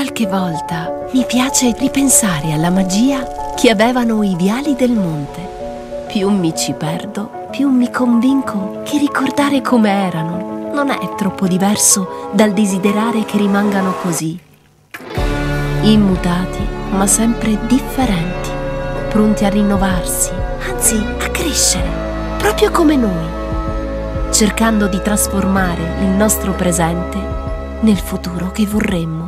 Qualche volta mi piace ripensare alla magia che avevano i viali del monte. Più mi ci perdo, più mi convinco che ricordare come erano non è troppo diverso dal desiderare che rimangano così. Immutati, ma sempre differenti, pronti a rinnovarsi, anzi a crescere, proprio come noi, cercando di trasformare il nostro presente nel futuro che vorremmo.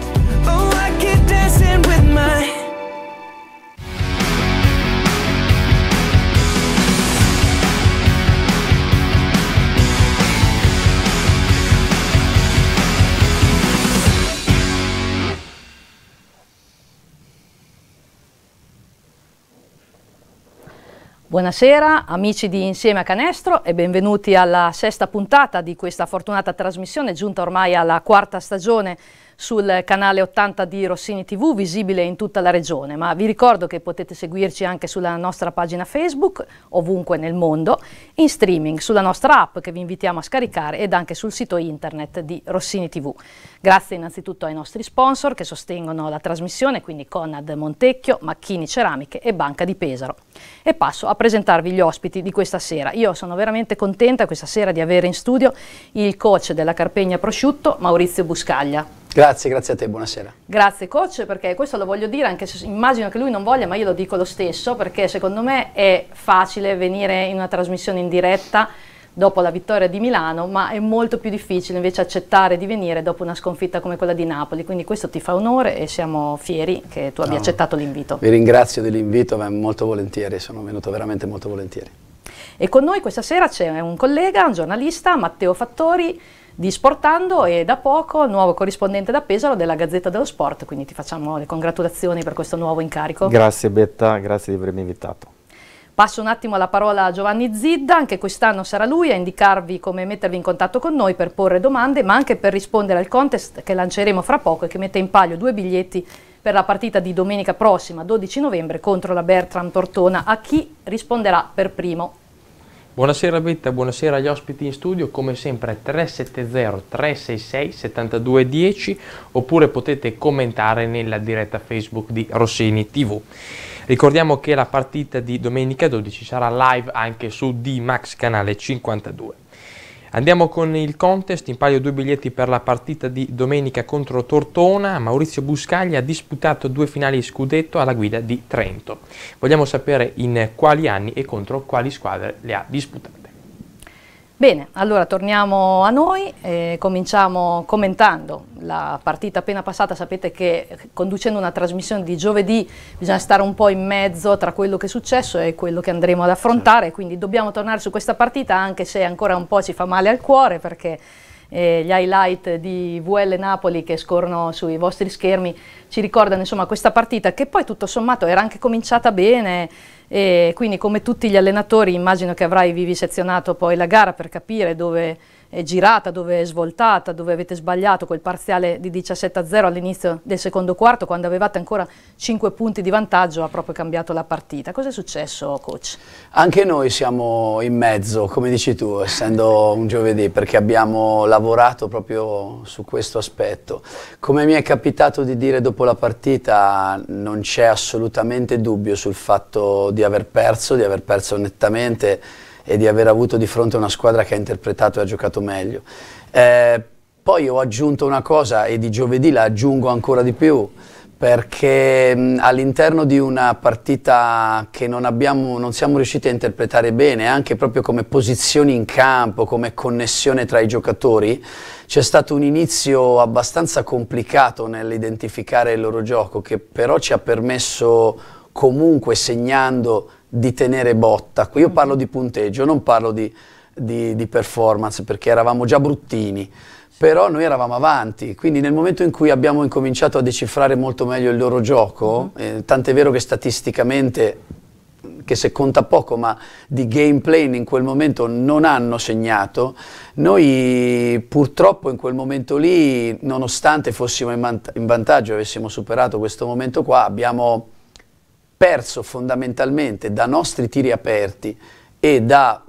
Oh, Buonasera amici di Insieme a Canestro e benvenuti alla sesta puntata di questa fortunata trasmissione giunta ormai alla quarta stagione sul canale 80 di Rossini TV, visibile in tutta la regione, ma vi ricordo che potete seguirci anche sulla nostra pagina Facebook, ovunque nel mondo, in streaming, sulla nostra app che vi invitiamo a scaricare ed anche sul sito internet di Rossini TV. Grazie innanzitutto ai nostri sponsor che sostengono la trasmissione, quindi Conad Montecchio, Macchini Ceramiche e Banca di Pesaro. E passo a presentarvi gli ospiti di questa sera. Io sono veramente contenta questa sera di avere in studio il coach della Carpegna Prosciutto, Maurizio Buscaglia. Grazie, grazie a te, buonasera. Grazie coach, perché questo lo voglio dire, anche se immagino che lui non voglia, ma io lo dico lo stesso, perché secondo me è facile venire in una trasmissione in diretta dopo la vittoria di Milano, ma è molto più difficile invece accettare di venire dopo una sconfitta come quella di Napoli, quindi questo ti fa onore e siamo fieri che tu abbia no, accettato l'invito. Vi ringrazio dell'invito, ma molto volentieri, sono venuto veramente molto volentieri. E con noi questa sera c'è un collega, un giornalista, Matteo Fattori, di Sportando e da poco nuovo corrispondente da Pesaro della Gazzetta dello Sport, quindi ti facciamo le congratulazioni per questo nuovo incarico. Grazie Betta, grazie di avermi invitato. Passo un attimo la parola a Giovanni Zidda, anche quest'anno sarà lui a indicarvi come mettervi in contatto con noi per porre domande, ma anche per rispondere al contest che lanceremo fra poco e che mette in palio due biglietti per la partita di domenica prossima, 12 novembre, contro la Bertram Tortona, a chi risponderà per primo. Buonasera Betta, buonasera agli ospiti in studio, come sempre 370-366-7210 oppure potete commentare nella diretta Facebook di Rossini TV. Ricordiamo che la partita di domenica 12 sarà live anche su D-Max canale 52. Andiamo con il contest, in palio due biglietti per la partita di domenica contro Tortona. Maurizio Buscaglia ha disputato due finali scudetto alla guida di Trento. Vogliamo sapere in quali anni e contro quali squadre le ha disputate. Bene, allora torniamo a noi, eh, cominciamo commentando la partita appena passata, sapete che eh, conducendo una trasmissione di giovedì bisogna stare un po' in mezzo tra quello che è successo e quello che andremo ad affrontare, quindi dobbiamo tornare su questa partita anche se ancora un po' ci fa male al cuore perché eh, gli highlight di VL Napoli che scorrono sui vostri schermi ci ricordano insomma questa partita che poi tutto sommato era anche cominciata bene, e quindi come tutti gli allenatori immagino che avrai vivisezionato poi la gara per capire dove girata, dove è svoltata, dove avete sbagliato quel parziale di 17 a 0 all'inizio del secondo quarto, quando avevate ancora 5 punti di vantaggio, ha proprio cambiato la partita. Cos'è successo, coach? Anche noi siamo in mezzo, come dici tu, essendo un giovedì, perché abbiamo lavorato proprio su questo aspetto. Come mi è capitato di dire dopo la partita, non c'è assolutamente dubbio sul fatto di aver perso, di aver perso nettamente e di aver avuto di fronte una squadra che ha interpretato e ha giocato meglio. Eh, poi ho aggiunto una cosa e di giovedì la aggiungo ancora di più perché all'interno di una partita che non, abbiamo, non, siamo riusciti a interpretare bene, anche proprio come posizioni in campo, come connessione tra i giocatori, c'è stato un inizio abbastanza complicato nell'identificare il loro gioco, che però ci ha permesso comunque segnando di tenere botta. Qui io mm. parlo di punteggio, non parlo di, di, di performance perché eravamo già bruttini però noi eravamo avanti, quindi nel momento in cui abbiamo incominciato a decifrare molto meglio il loro gioco, mm-hmm. eh, tant'è vero che statisticamente, che se conta poco, ma di gameplay in quel momento non hanno segnato, noi purtroppo in quel momento lì, nonostante fossimo in, vant- in vantaggio avessimo superato questo momento qua, abbiamo perso fondamentalmente da nostri tiri aperti e da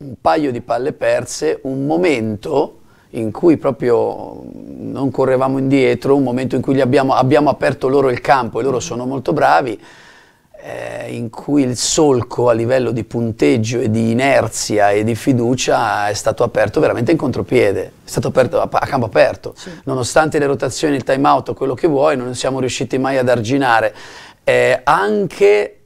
un paio di palle perse un momento in cui proprio non correvamo indietro, un momento in cui abbiamo, abbiamo, aperto loro il campo e loro mm. sono molto bravi, eh, in cui il solco a livello di punteggio e di inerzia e di fiducia è stato aperto veramente in contropiede, è stato aperto a, a campo aperto, sì. nonostante le rotazioni, il time out, quello che vuoi, non siamo riusciti mai ad arginare eh, anche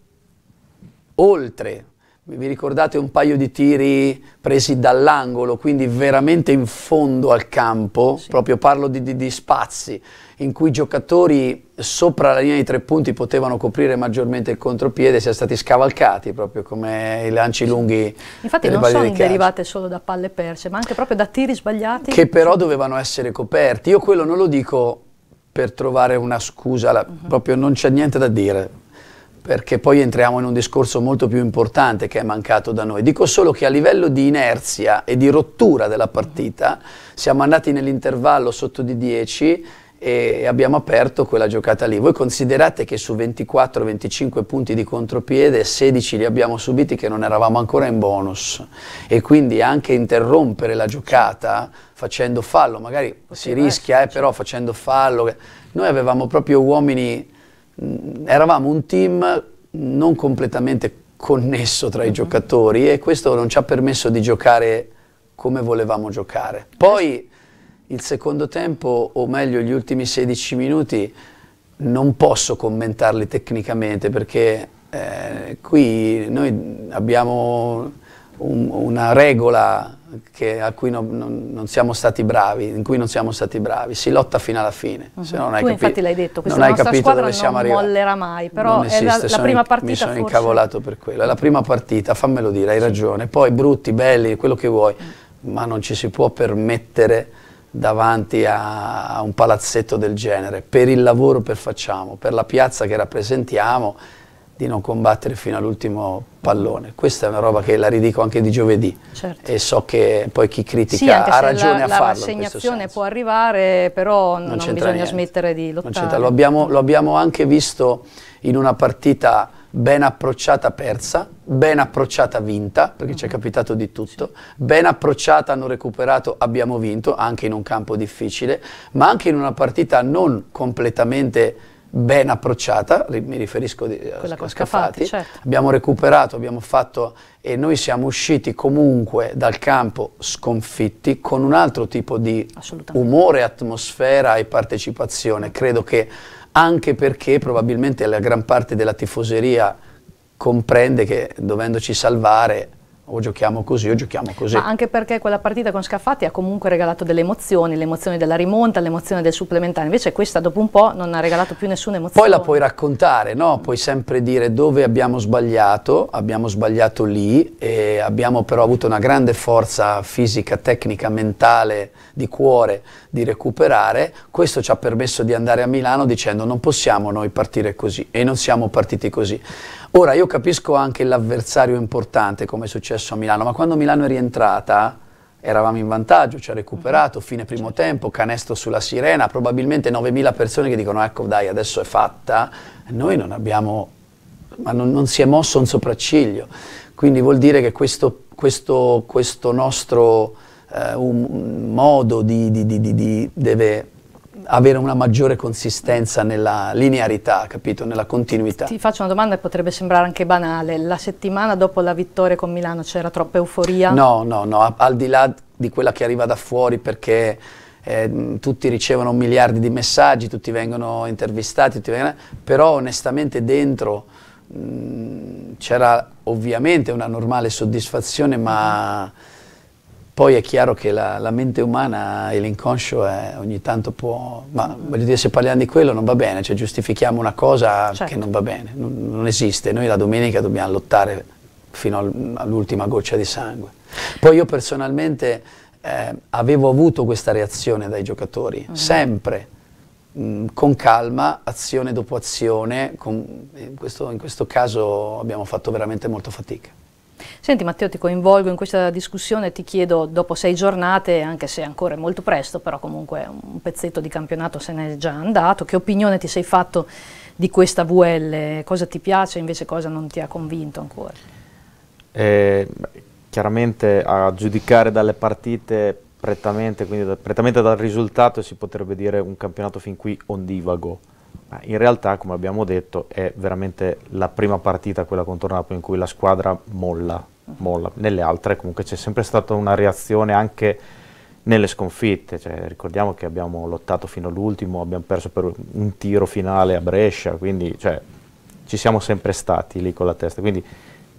oltre. Vi ricordate un paio di tiri presi dall'angolo, quindi veramente in fondo al campo, sì. proprio parlo di, di, di spazi, in cui i giocatori sopra la linea di tre punti potevano coprire maggiormente il contropiede, si è stati scavalcati proprio come i lanci lunghi. Infatti non sono derivate solo da palle perse, ma anche proprio da tiri sbagliati. Che però dovevano essere coperti. Io quello non lo dico per trovare una scusa, la, uh mhm. -huh. proprio non c'è niente da dire, perché poi entriamo in un discorso molto più importante che è mancato da noi. Dico solo che a livello di inerzia e di rottura della partita mhm. siamo andati nell'intervallo sotto di 10 e abbiamo aperto quella giocata lì. Voi considerate che su 24-25 punti di contropiede 16 li abbiamo subiti che non eravamo ancora in bonus e quindi anche interrompere la giocata facendo fallo, magari Potrebbe si rischia, eh, però certo. facendo fallo. Noi avevamo proprio uomini, mh, mm, eravamo un team non completamente connesso tra i mm -hmm. giocatori e questo non ci ha permesso di giocare come volevamo giocare. Poi il secondo tempo, o meglio gli ultimi 16 minuti, non posso commentarli tecnicamente perché eh, qui noi abbiamo un, una regola che, a cui non, non, non, siamo stati bravi, in cui non siamo stati bravi, si lotta fino alla fine. Uh mhm. -huh. se non hai tu capi- infatti l'hai detto, questa non nostra squadra dove siamo non arrivati. mollerà mai, però non è esiste, la, la prima partita Mi sono forse. incavolato per quello, è la prima partita, fammelo dire, hai ragione, poi brutti, belli, quello che vuoi, uh -huh. ma non ci si può permettere davanti a, un palazzetto del genere, per il lavoro che facciamo, per la piazza che rappresentiamo, di non combattere fino all'ultimo pallone. Questa è una roba che la ridico anche di giovedì certo. e so che poi chi critica sì, ha ragione la, a farlo. La rassegnazione può arrivare, però non, non bisogna niente. smettere di lottare. Lo abbiamo, lo abbiamo anche visto in una partita ben approcciata persa, ben approcciata vinta, perché ci è mhm. capitato di tutto, ben approcciata hanno recuperato, abbiamo vinto, anche in un campo difficile, ma anche in una partita non completamente ben approcciata, mi riferisco a, eh, Quella a Scafati, certo. abbiamo recuperato, abbiamo fatto e noi siamo usciti comunque dal campo sconfitti con un altro tipo di umore, atmosfera e partecipazione. Credo che anche perché probabilmente la gran parte della tifoseria comprende che dovendoci salvare o giochiamo così o giochiamo così. Ma anche perché quella partita con Scaffatti ha comunque regalato delle emozioni, emozioni della rimonta, l'emozione del supplementare, invece questa dopo un po' non ha regalato più nessuna emozione. Poi la puoi raccontare, no? puoi sempre dire dove abbiamo sbagliato, abbiamo sbagliato lì, e abbiamo però avuto una grande forza fisica, tecnica, mentale, di cuore di recuperare, questo ci ha permesso di andare a Milano dicendo non possiamo noi partire così e non siamo partiti così. Ora io capisco anche l'avversario importante come è successo a Milano, ma quando Milano è rientrata eravamo in vantaggio, ci ha recuperato, mhm. fine primo certo. tempo, canestro sulla sirena, probabilmente 9.000 persone che dicono ecco dai adesso è fatta, noi non abbiamo, ma non, non si è mosso un sopracciglio, quindi vuol dire che questo, questo, questo nostro eh, modo di, di, di, di deve avere una maggiore consistenza nella linearità, capito? nella continuità. Ti faccio una domanda che potrebbe sembrare anche banale. La settimana dopo la vittoria con Milano c'era troppa euforia? No, no, no, al di là di quella che arriva da fuori perché eh, tutti ricevono miliardi di messaggi, tutti vengono intervistati, tutti vengono... però onestamente dentro mm, c'era ovviamente una normale soddisfazione, ma mhm. Poi è chiaro che la, la mente umana e l'inconscio eh, ogni tanto può... Ma voglio dire, se parliamo di quello non va bene, cioè giustifichiamo una cosa certo. che non va bene, non, non, esiste. Noi la domenica dobbiamo lottare fino all'ultima goccia di sangue. Poi io personalmente eh, avevo avuto questa reazione dai giocatori, uh sempre, mh, mm, con calma, azione dopo azione, con, in, questo, in questo caso abbiamo fatto veramente molto fatica. Senti Matteo, ti coinvolgo in questa discussione, ti chiedo dopo sei giornate, anche se ancora è molto presto, però comunque un pezzetto di campionato se n'è già andato, che opinione ti sei fatto di questa VL? Cosa ti piace invece cosa non ti ha convinto ancora? Eh, chiaramente a giudicare dalle partite prettamente, quindi da, prettamente dal risultato si potrebbe dire un campionato fin qui ondivago ma in realtà, come abbiamo detto, è veramente la prima partita, quella contro Napoli, in cui la squadra molla, mm-hmm. molla. Nelle altre comunque c'è sempre stata una reazione anche nelle sconfitte, cioè, ricordiamo che abbiamo lottato fino all'ultimo, abbiamo perso per un tiro finale a Brescia, quindi cioè, ci siamo sempre stati lì con la testa, quindi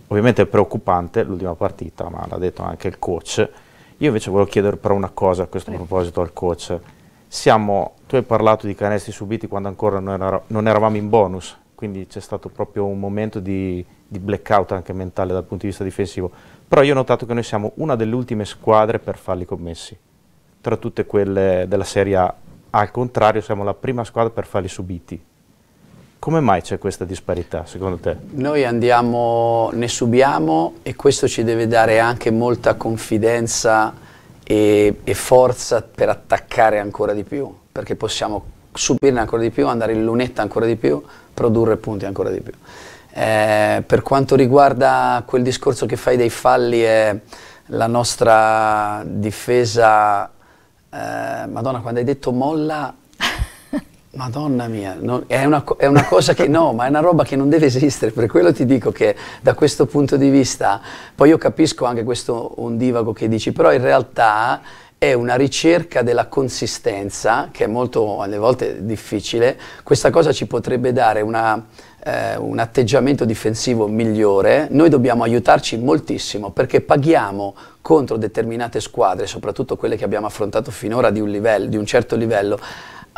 ovviamente è preoccupante l'ultima partita, ma l'ha detto anche il coach. Io invece volevo chiedere però una cosa a questo proposito al coach, siamo tu hai parlato di canestri subiti quando ancora non, era, non eravamo in bonus, quindi c'è stato proprio un momento di, di, blackout anche mentale dal punto di vista difensivo. Però io ho notato che noi siamo una delle ultime squadre per falli commessi. Tra tutte quelle della Serie A, al contrario, siamo la prima squadra per falli subiti. Come mai c'è questa disparità secondo te? Noi andiamo, ne subiamo e questo ci deve dare anche molta confidenza e, e forza per attaccare ancora di più perché possiamo subirne ancora di più, andare in lunetta ancora di più, produrre punti ancora di più. Eh, per quanto riguarda quel discorso che fai dei falli e la nostra difesa, eh, Madonna, quando hai detto molla, Madonna mia, non, è, una, è, una, cosa che no, ma è una roba che non deve esistere, per quello ti dico che da questo punto di vista, poi io capisco anche questo un divago che dici, però in realtà è una ricerca della consistenza, che è molto alle volte difficile, questa cosa ci potrebbe dare una, eh, un atteggiamento difensivo migliore, noi dobbiamo aiutarci moltissimo perché paghiamo contro determinate squadre, soprattutto quelle che abbiamo affrontato finora di un, livello, di un certo livello,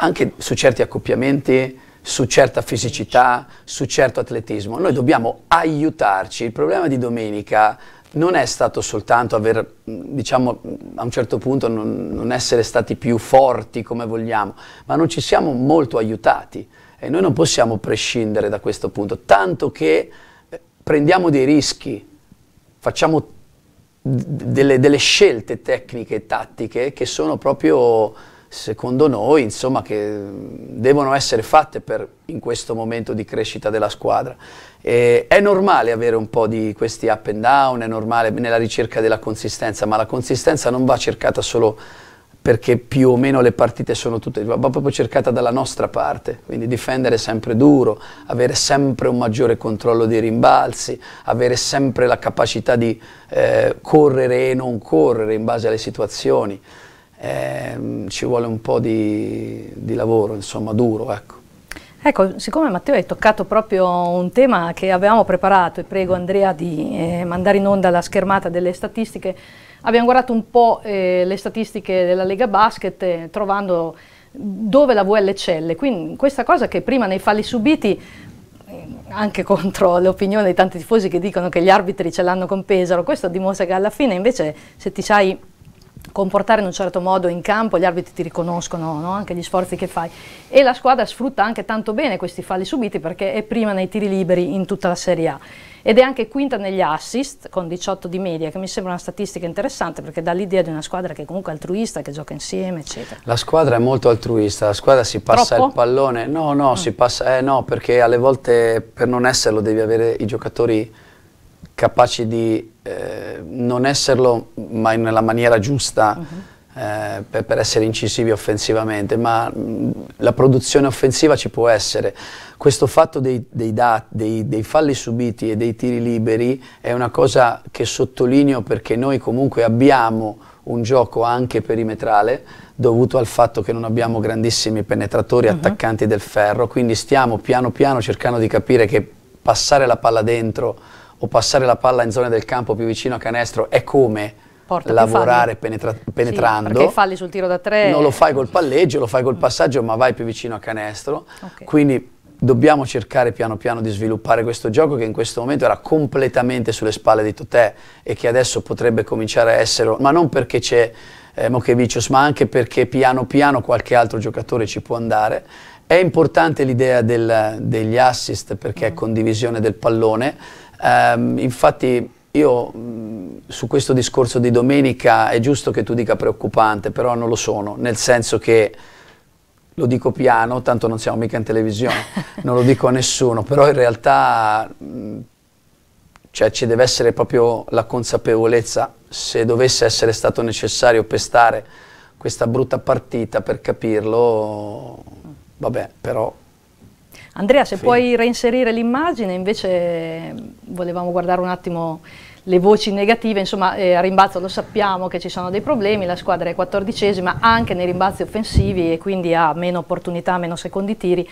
anche su certi accoppiamenti, su certa fisicità, su certo atletismo, noi dobbiamo aiutarci, il problema di domenica non è stato soltanto aver, diciamo, a un certo punto non, non, essere stati più forti come vogliamo, ma non ci siamo molto aiutati e noi non possiamo prescindere da questo punto, tanto che eh, prendiamo dei rischi, facciamo delle, delle scelte tecniche e tattiche che sono proprio secondo noi, insomma, che devono essere fatte per, in questo momento di crescita della squadra. E è normale avere un po' di questi up and down, è normale nella ricerca della consistenza, ma la consistenza non va cercata solo perché più o meno le partite sono tutte, va proprio cercata dalla nostra parte, quindi difendere sempre duro, avere sempre un maggiore controllo dei rimbalzi, avere sempre la capacità di eh, correre e non correre in base alle situazioni eh, ci vuole un po' di, di lavoro, insomma, duro, ecco. Ecco, siccome Matteo hai toccato proprio un tema che avevamo preparato e prego Andrea di eh, mandare in onda la schermata delle statistiche, abbiamo guardato un po' eh, le statistiche della Lega Basket eh, trovando dove la VL eccelle, quindi questa cosa che prima nei falli subiti eh, anche contro l'opinione di tanti tifosi che dicono che gli arbitri ce l'hanno con Pesaro, questo dimostra che alla fine invece se ti sai comportare in un certo modo in campo, gli arbitri ti riconoscono no? anche gli sforzi che fai e la squadra sfrutta anche tanto bene questi falli subiti perché è prima nei tiri liberi in tutta la Serie A ed è anche quinta negli assist con 18 di media che mi sembra una statistica interessante perché dà l'idea di una squadra che è comunque altruista, che gioca insieme eccetera. La squadra è molto altruista, la squadra si passa Troppo? il pallone, no no, mm. si passa, eh, no perché alle volte per non esserlo devi avere i giocatori capaci di eh, non esserlo ma nella maniera giusta uh mhm. -huh. eh, per, per, essere incisivi offensivamente, ma mh, mm, la produzione offensiva ci può essere. Questo fatto dei, dei, da, dei, dei, falli subiti e dei tiri liberi è una cosa che sottolineo perché noi comunque abbiamo un gioco anche perimetrale dovuto al fatto che non abbiamo grandissimi penetratori uh mhm. -huh. attaccanti del ferro, quindi stiamo piano piano cercando di capire che passare la palla dentro o passare la palla in zone del campo più vicino a canestro è come Porta lavorare penetra penetrando. Sì, perché falli sul tiro da tre. Non lo fai col palleggio, lo fai col passaggio, ma vai più vicino a canestro. Okay. Quindi dobbiamo cercare piano piano di sviluppare questo gioco che in questo momento era completamente sulle spalle di Totè e che adesso potrebbe cominciare a essere, ma non perché c'è eh, Mokevicius, ma anche perché piano piano qualche altro giocatore ci può andare. È importante l'idea degli assist perché è mm. condivisione del pallone, Um, infatti io su questo discorso di domenica è giusto che tu dica preoccupante, però non lo sono, nel senso che lo dico piano, tanto non siamo mica in televisione, non lo dico a nessuno, però in realtà cioè, ci deve essere proprio la consapevolezza, se dovesse essere stato necessario pestare questa brutta partita per capirlo, vabbè, però Andrea, se sì. puoi reinserire l'immagine, invece mm, volevamo guardare un attimo le voci negative, insomma eh, a rimbalzo lo sappiamo che ci sono dei problemi, la squadra è quattordicesima anche nei rimbalzi offensivi e quindi ha meno opportunità, meno secondi tiri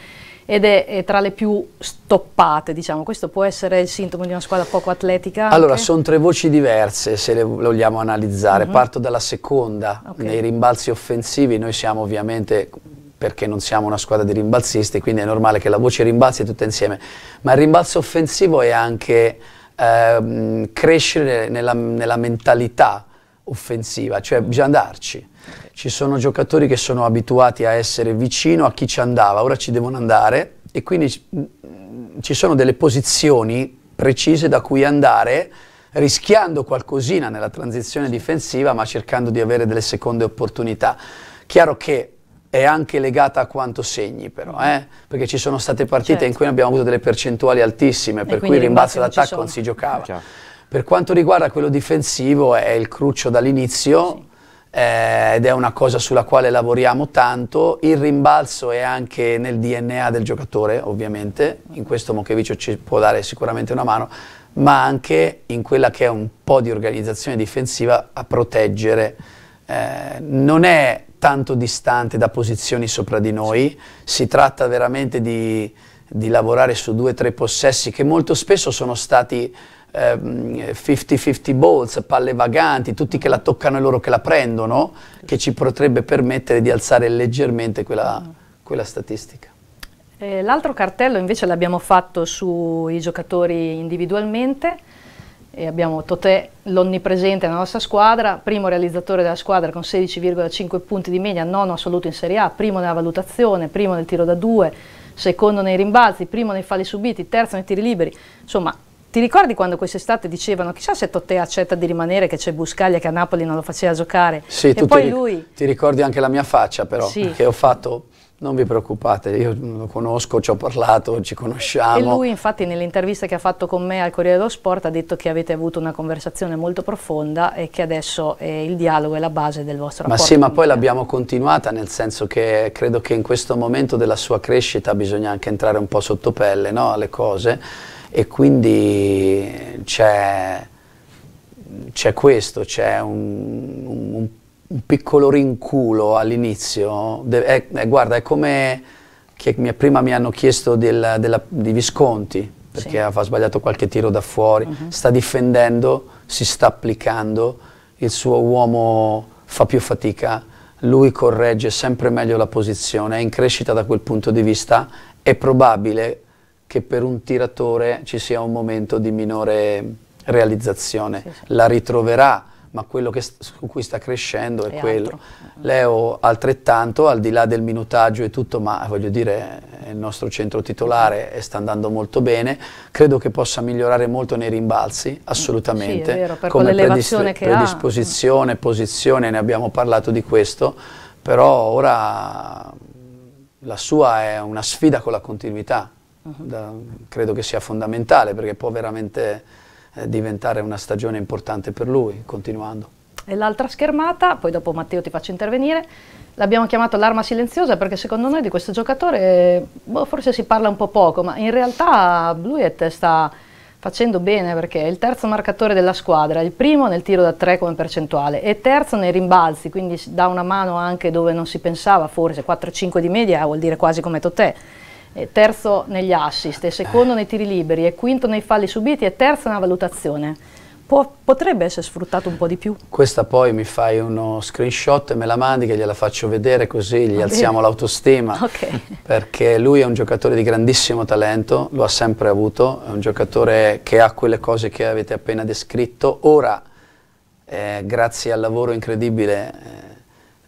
ed è, è, tra le più stoppate, diciamo. Questo può essere il sintomo di una squadra poco atletica? Allora, sono tre voci diverse se le vogliamo analizzare. Mm -hmm. Parto dalla seconda, okay. nei rimbalzi offensivi noi siamo ovviamente perché non siamo una squadra di rimbalzisti, quindi è normale che la voce rimbalzi tutta insieme, ma il rimbalzo offensivo è anche ehm, crescere nella, nella mentalità offensiva, cioè bisogna andarci. Ci sono giocatori che sono abituati a essere vicino a chi ci andava, ora ci devono andare e quindi ci mm, sono delle posizioni precise da cui andare rischiando qualcosina nella transizione difensiva ma cercando di avere delle seconde opportunità. Chiaro che è anche legata a quanto segni però, mm-hmm. eh? perché ci sono state partite certo. in cui abbiamo avuto delle percentuali altissime, per cui il rimbalzo d'attacco non si giocava. Chiaro. Per quanto riguarda quello difensivo è il cruccio dall'inizio sì. eh, ed è una cosa sulla quale lavoriamo tanto, il rimbalzo è anche nel DNA del giocatore ovviamente, in questo Mochevicio ci può dare sicuramente una mano, ma anche in quella che è un po' di organizzazione difensiva a proteggere eh, non è tanto distante da posizioni sopra di noi, si tratta veramente di, di lavorare su due o tre possessi che molto spesso sono stati 50-50 ehm, balls, palle vaganti, tutti che la toccano e loro che la prendono, che ci potrebbe permettere di alzare leggermente quella, quella statistica. Eh, l'altro cartello invece l'abbiamo fatto sui giocatori individualmente, e abbiamo Totè, l'onnipresente nella nostra squadra, primo realizzatore della squadra con 16,5 punti di media, nono assoluto in Serie A, primo nella valutazione, primo nel tiro da due, secondo nei rimbalzi, primo nei falli subiti, terzo nei tiri liberi. Insomma, ti ricordi quando quest'estate dicevano chissà se Totè accetta di rimanere, che c'è Buscaglia che a Napoli non lo faceva giocare? Sì, e tu poi ti, lui... ti ricordi anche la mia faccia però, sì. che ho fatto non vi preoccupate, io lo conosco, ci ho parlato, ci conosciamo. E lui infatti nell'intervista che ha fatto con me al Corriere dello Sport ha detto che avete avuto una conversazione molto profonda e che adesso eh, il dialogo è la base del vostro rapporto. Ma sì, ma poi l'abbiamo continuata nel senso che credo che in questo momento della sua crescita bisogna anche entrare un po' sotto pelle no? alle cose e quindi c'è, questo, c'è un, un un piccolo rinculo all'inizio, eh, eh, guarda è come che mia, prima mi hanno chiesto del, della, di Visconti, perché sì. aveva sbagliato qualche tiro da fuori, uh mhm. -huh. sta difendendo, si sta applicando, il suo uomo fa più fatica, lui corregge sempre meglio la posizione, è in crescita da quel punto di vista, è probabile che per un tiratore ci sia un momento di minore realizzazione, sì, sì. la ritroverà ma quello su cui sta crescendo è, è quello. Altro. Leo altrettanto, al di là del minutaggio e tutto, ma voglio dire, è il nostro centro titolare e sta andando molto bene, credo che possa migliorare molto nei rimbalzi, mm, assolutamente, sì, vero, come predis- predisposizione, ha. posizione, ne abbiamo parlato di questo, però ora la sua è una sfida con la continuità, mm-hmm. da, credo che sia fondamentale perché può veramente eh, diventare una stagione importante per lui, continuando. E l'altra schermata, poi dopo Matteo ti faccio intervenire, l'abbiamo chiamato l'arma silenziosa perché secondo noi di questo giocatore boh, forse si parla un po' poco, ma in realtà Bluet sta facendo bene perché è il terzo marcatore della squadra, il primo nel tiro da tre come percentuale e terzo nei rimbalzi, quindi dà una mano anche dove non si pensava, forse 4-5 di media vuol dire quasi come Totè terzo negli assist, secondo nei tiri liberi e quinto nei falli subiti e terzo nella valutazione. Può, potrebbe essere sfruttato un po' di più. Questa poi mi fai uno screenshot e me la mandi che gliela faccio vedere così gli Va alziamo l'autostima. Okay. Perché lui è un giocatore di grandissimo talento, lo ha sempre avuto, è un giocatore che ha quelle cose che avete appena descritto. Ora, eh, grazie al lavoro incredibile... Eh,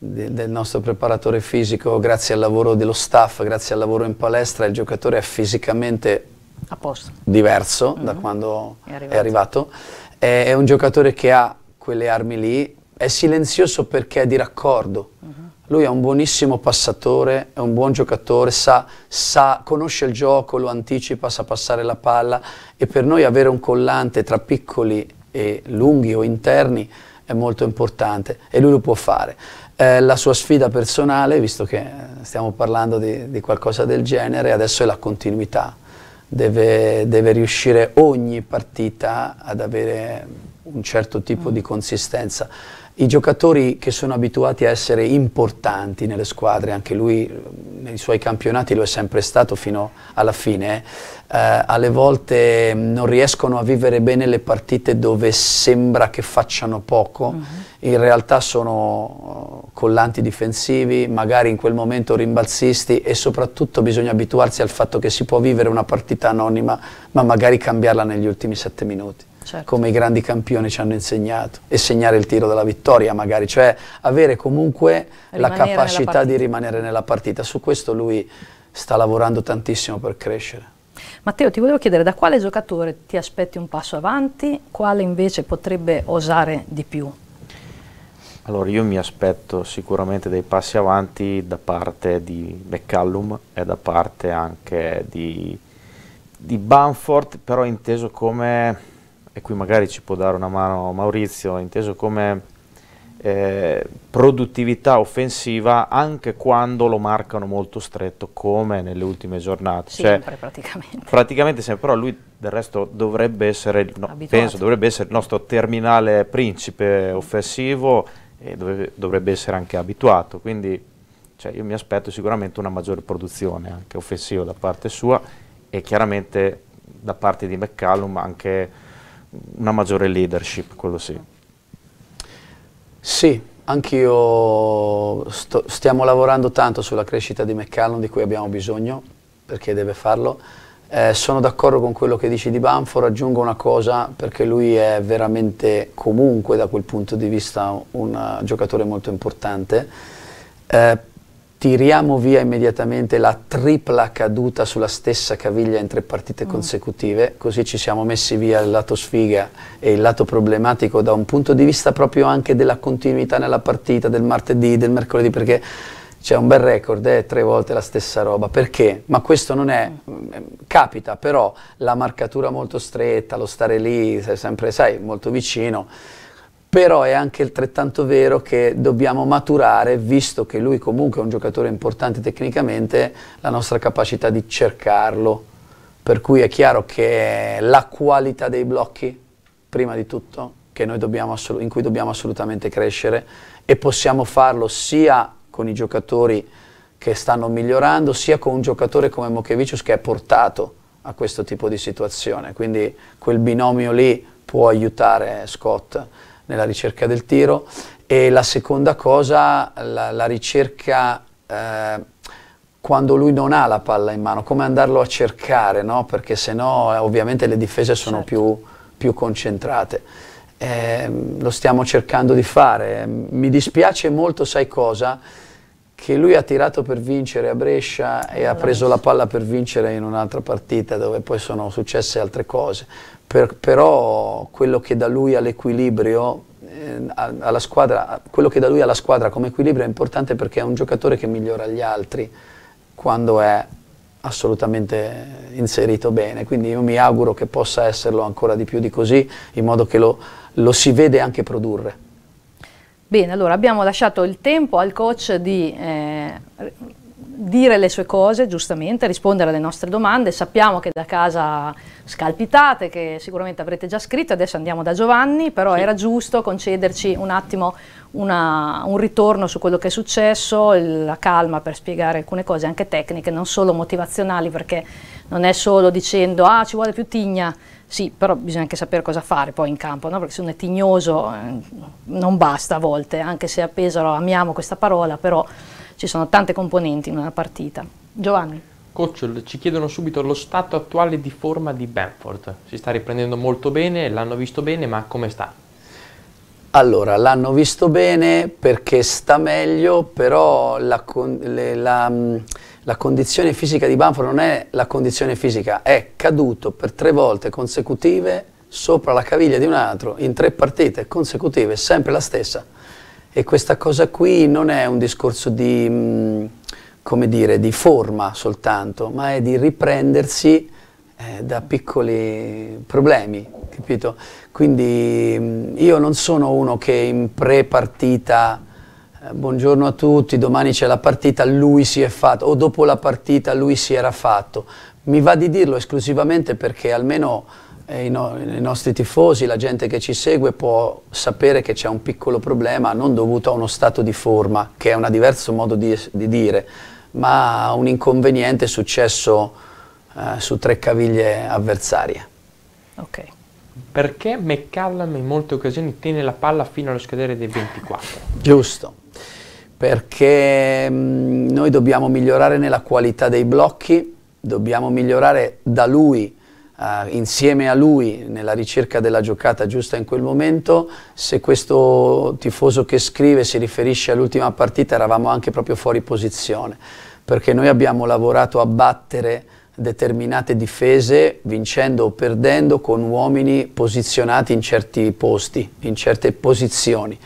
del nostro preparatore fisico, grazie al lavoro dello staff, grazie al lavoro in palestra, il giocatore è fisicamente diverso mm -hmm. da mhm. quando è arrivato. È, arrivato. È, è, un giocatore che ha quelle armi lì, è silenzioso perché è di raccordo. Mm -hmm. Lui è un buonissimo passatore, è un buon giocatore, sa, sa, conosce il gioco, lo anticipa, sa passare la palla e per noi avere un collante tra piccoli e lunghi o interni è molto importante e lui lo può fare. Eh, la sua sfida personale, visto che eh, stiamo parlando di, di qualcosa del genere, adesso è la continuità. Deve, deve, riuscire ogni partita ad avere un certo tipo mm. di consistenza. I giocatori che sono abituati a essere importanti nelle squadre, anche lui eh, nei suoi campionati lo è sempre stato fino alla fine, eh, alle volte mm, non riescono a vivere bene le partite dove sembra che facciano poco. Mm -hmm in realtà sono eh, collanti difensivi, magari in quel momento rimbalzisti e soprattutto bisogna abituarsi al fatto che si può vivere una partita anonima ma magari cambiarla negli ultimi sette minuti. Certo. come i grandi campioni ci hanno insegnato, e segnare il tiro della vittoria magari, cioè avere comunque rimanere la capacità di rimanere nella partita. Su questo lui sta lavorando tantissimo per crescere. Matteo, ti volevo chiedere da quale giocatore ti aspetti un passo avanti, quale invece potrebbe osare di più? Allora io mi aspetto sicuramente dei passi avanti da parte di McCallum e da parte anche di, di Banford, però inteso come, e qui magari ci può dare una mano Maurizio, inteso come eh, produttività offensiva anche quando lo marcano molto stretto come nelle ultime giornate. Sempre cioè, praticamente. Praticamente sempre, però lui del resto dovrebbe essere, no, penso dovrebbe essere il nostro terminale principe offensivo e dove, dovrebbe essere anche abituato, quindi cioè, io mi aspetto sicuramente una maggiore produzione anche offensiva da parte sua e chiaramente da parte di McCallum anche una maggiore leadership, quello sì. Sì, anch'io stiamo lavorando tanto sulla crescita di McCallum di cui abbiamo bisogno perché deve farlo eh, sono d'accordo con quello che dici di Banford, aggiungo una cosa perché lui è veramente comunque da quel punto di vista un eh, giocatore molto importante. Eh, tiriamo via immediatamente la tripla caduta sulla stessa caviglia in tre partite mm. consecutive, così ci siamo messi via il lato sfiga e il lato problematico da un punto di vista proprio anche della continuità nella partita, del martedì, del mercoledì, perché c'è un bel record, è eh, tre volte la stessa roba, perché? Ma questo non è, mm. capita però la marcatura molto stretta, lo stare lì, sei sempre, sai, molto vicino, però è anche altrettanto vero che dobbiamo maturare, visto che lui comunque è un giocatore importante tecnicamente, la nostra capacità di cercarlo, per cui è chiaro che la qualità dei blocchi, prima di tutto, in cui dobbiamo assolutamente crescere e possiamo farlo sia con i giocatori che stanno migliorando, sia con un giocatore come Mokevicius che è portato a questo tipo di situazione. Quindi quel binomio lì può aiutare Scott nella ricerca del tiro. E la seconda cosa, la, la ricerca eh, quando lui non ha la palla in mano, come andarlo a cercare, no? perché sennò eh, ovviamente le difese sono certo. più, più concentrate eh, lo stiamo cercando di fare. Mi dispiace molto, sai cosa? Che lui ha tirato per vincere a Brescia e ha preso la palla per vincere in un'altra partita dove poi sono successe altre cose. Per, però quello che da lui all'equilibrio ehm, alla squadra, quello che da lui alla squadra come equilibrio è importante perché è un giocatore che migliora gli altri quando è assolutamente inserito bene. Quindi io mi auguro che possa esserlo ancora di più di così, in modo che lo lo si vede anche produrre. Bene, allora abbiamo lasciato il tempo al coach di eh, dire le sue cose, giustamente, rispondere alle nostre domande. Sappiamo che da casa scalpitate, che sicuramente avrete già scritto, adesso andiamo da Giovanni, però sì. era giusto concederci un attimo una, un ritorno su quello che è successo, la calma per spiegare alcune cose anche tecniche, non solo motivazionali, perché non è solo dicendo ah ci vuole più tigna, sì, però bisogna anche sapere cosa fare poi in campo, no? perché se uno è tignoso eh, non basta a volte, anche se a Pesaro amiamo questa parola, però ci sono tante componenti in una partita. Giovanni? Cocciol, ci chiedono subito lo stato attuale di forma di Benford. Si sta riprendendo molto bene, l'hanno visto bene, ma come sta? Allora, l'hanno visto bene perché sta meglio, però la, la la condizione fisica di Banford non è la condizione fisica, è caduto per tre volte consecutive sopra la caviglia di un altro in tre partite consecutive, sempre la stessa. E questa cosa qui non è un discorso di, mm, come dire, di forma soltanto, ma è di riprendersi eh, da piccoli problemi, capito? Quindi mm, io non sono uno che in pre-partita eh, buongiorno a tutti, domani c'è la partita, lui si è fatto, o dopo la partita lui si era fatto. Mi va di dirlo esclusivamente perché almeno eh, i, no i, nostri tifosi, la gente che ci segue può sapere che c'è un piccolo problema non dovuto a uno stato di forma, che è un diverso modo di, di dire, ma a un inconveniente successo eh, su tre caviglie avversarie. Okay perché McCallum in molte occasioni tiene la palla fino allo scadere dei 24. Giusto, perché mh, mm, noi dobbiamo migliorare nella qualità dei blocchi, dobbiamo migliorare da lui, uh, insieme a lui, nella ricerca della giocata giusta in quel momento. Se questo tifoso che scrive si riferisce all'ultima partita, eravamo anche proprio fuori posizione, perché noi abbiamo lavorato a battere determinate difese vincendo o perdendo con uomini posizionati in certi posti, in certe posizioni.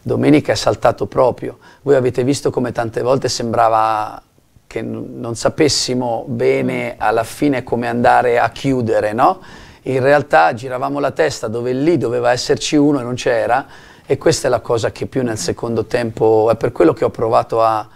Domenica è saltato proprio. Voi avete visto come tante volte sembrava che non sapessimo bene alla fine come andare a chiudere, no? In realtà giravamo la testa dove lì doveva esserci uno e non c'era e questa è la cosa che più nel secondo tempo, è per quello che ho provato a,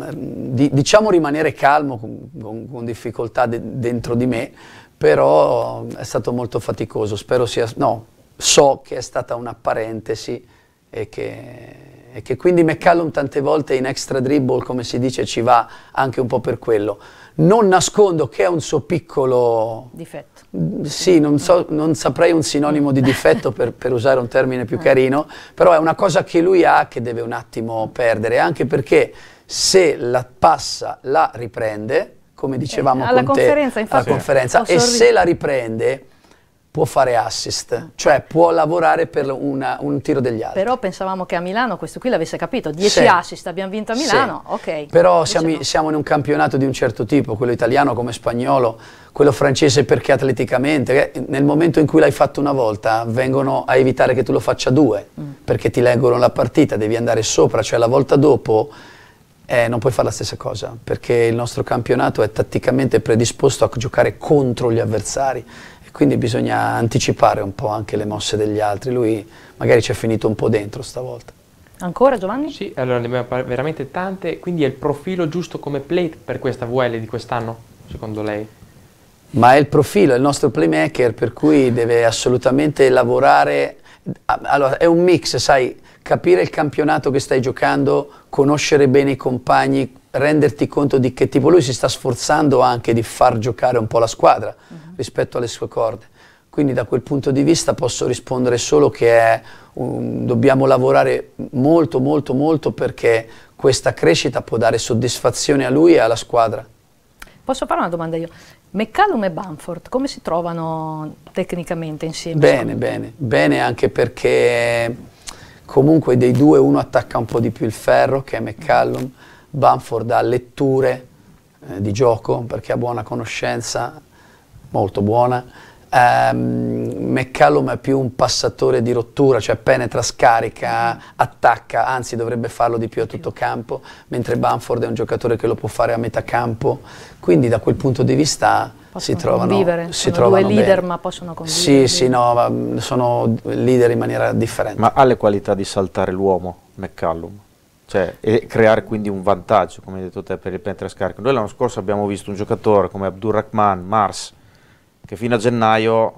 Ehm, di, diciamo rimanere calmo con, con, con difficoltà de, dentro di me, però è stato molto faticoso. Spero sia, no, so che è stata una parentesi e che, e che quindi McCallum tante volte in extra dribble, come si dice, ci va anche un po' per quello. Non nascondo che è un suo piccolo... Difetto. Sì, non, so, non saprei un sinonimo di difetto per, per, usare un termine più eh. carino, però è una cosa che lui ha che deve un attimo perdere, anche perché se la passa la riprende, come dicevamo alla con conferenza, te, infatti, alla sì. conferenza, e se la riprende può fare assist, cioè può lavorare per una, un tiro degli altri. Però pensavamo che a Milano questo qui l'avesse capito, 10 sì. assist abbiamo vinto a Milano, sì. ok. Però siamo, no. siamo, in un campionato di un certo tipo, quello italiano come spagnolo, quello francese perché atleticamente, eh, nel momento in cui l'hai fatto una volta vengono a evitare che tu lo faccia due, mm. perché ti leggono la partita, devi andare sopra, cioè la volta dopo eh, non puoi fare la stessa cosa perché il nostro campionato è tatticamente predisposto a giocare contro gli avversari e quindi bisogna anticipare un po' anche le mosse degli altri. Lui magari ci è finito un po' dentro stavolta. Ancora Giovanni? Sì, allora ne abbiamo veramente tante, quindi è il profilo giusto come play per questa VL di quest'anno, secondo lei? Ma è il profilo, è il nostro playmaker, per cui deve assolutamente lavorare. Allora, è un mix, sai, capire il campionato che stai giocando, conoscere bene i compagni, renderti conto di che tipo lui si sta sforzando anche di far giocare un po' la squadra uh mhm. -huh. rispetto alle sue corde. Quindi da quel punto di vista posso rispondere solo che è, um, dobbiamo lavorare molto molto molto perché questa crescita può dare soddisfazione a lui e alla squadra. Posso fare una domanda io? McCallum e Bamford come si trovano tecnicamente insieme? Bene, bene, bene anche perché comunque dei due uno attacca un po' di più il ferro che è McCallum, Bamford ha letture eh, di gioco perché ha buona conoscenza, molto buona, Um, ehm, McCallum è più un passatore di rottura, cioè penetra, scarica, attacca, anzi dovrebbe farlo di più a tutto campo, mentre Bamford è un giocatore che lo può fare a metà campo, quindi da quel punto di vista possono si trovano, convivere. si sono trovano due leader bene. ma possono convivere. Sì, sì, no, sono leader in maniera differente. Ma ha le qualità di saltare l'uomo McCallum? Cioè, e creare quindi un vantaggio, come hai detto te, per il penetra scarico. Noi l'anno scorso abbiamo visto un giocatore come Abdurrahman, Mars, che fino a gennaio,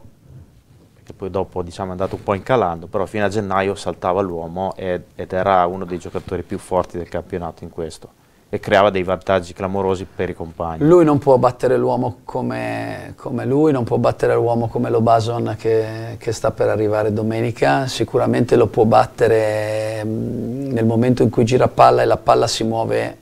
che poi dopo diciamo, è andato un po' incalando, però fino a gennaio saltava l'uomo ed, ed era uno dei giocatori più forti del campionato in questo e creava dei vantaggi clamorosi per i compagni. Lui non può battere l'uomo come, come, lui, non può battere l'uomo come lo Bason che, che, sta per arrivare domenica, sicuramente lo può battere mm, nel momento in cui gira palla e la palla si muove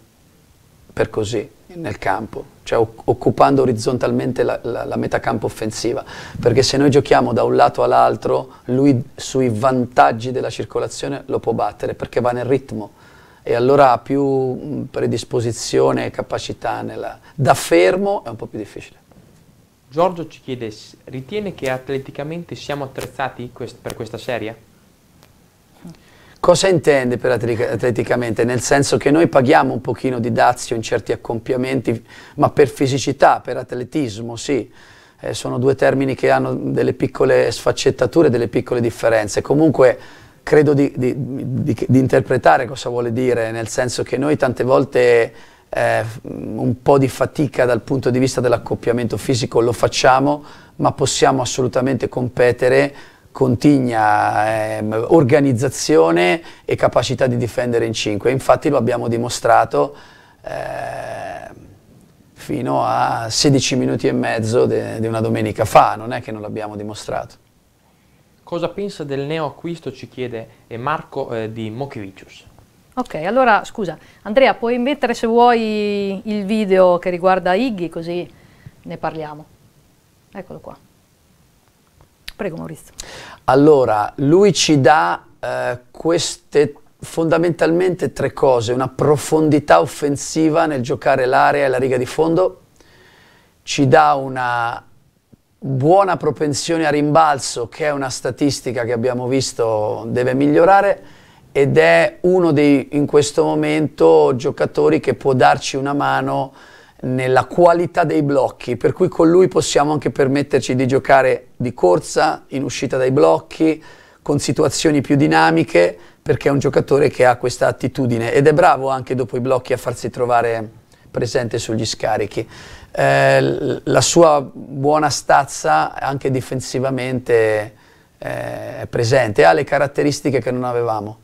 per così nel campo cioè occupando orizzontalmente la, la, la metacampo offensiva, perché se noi giochiamo da un lato all'altro, lui sui vantaggi della circolazione lo può battere, perché va nel ritmo e allora ha più predisposizione e capacità nella... da fermo è un po' più difficile. Giorgio ci chiede, ritiene che atleticamente siamo attrezzati quest per questa serie? Cosa intende per atleticamente? Nel senso che noi paghiamo un pochino di dazio in certi accompiamenti, ma per fisicità, per atletismo, sì. Eh, sono due termini che hanno delle piccole sfaccettature, delle piccole differenze. Comunque credo di, di, di, di interpretare cosa vuole dire, nel senso che noi tante volte eh, un po' di fatica dal punto di vista dell'accoppiamento fisico lo facciamo, ma possiamo assolutamente competere contigna ehm, organizzazione e capacità di difendere in 5. Infatti lo abbiamo dimostrato eh, fino a 16 minuti e mezzo di una domenica fa, non è che non l'abbiamo dimostrato. Cosa pensa del neoacquisto, ci chiede eh, Marco eh, di Mochevicius. Ok, allora scusa, Andrea puoi mettere se vuoi il video che riguarda Iggy così ne parliamo. Eccolo qua. Prego Maurizio. Allora, lui ci dà eh, queste fondamentalmente tre cose, una profondità offensiva nel giocare l'area e la riga di fondo, ci dà una buona propensione a rimbalzo, che è una statistica che abbiamo visto deve migliorare, ed è uno dei, in questo momento, giocatori che può darci una mano nella qualità dei blocchi, per cui con lui possiamo anche permetterci di giocare di corsa, in uscita dai blocchi, con situazioni più dinamiche, perché è un giocatore che ha questa attitudine ed è bravo anche dopo i blocchi a farsi trovare presente sugli scarichi. Eh, la sua buona stazza anche difensivamente eh, è presente, ha le caratteristiche che non avevamo.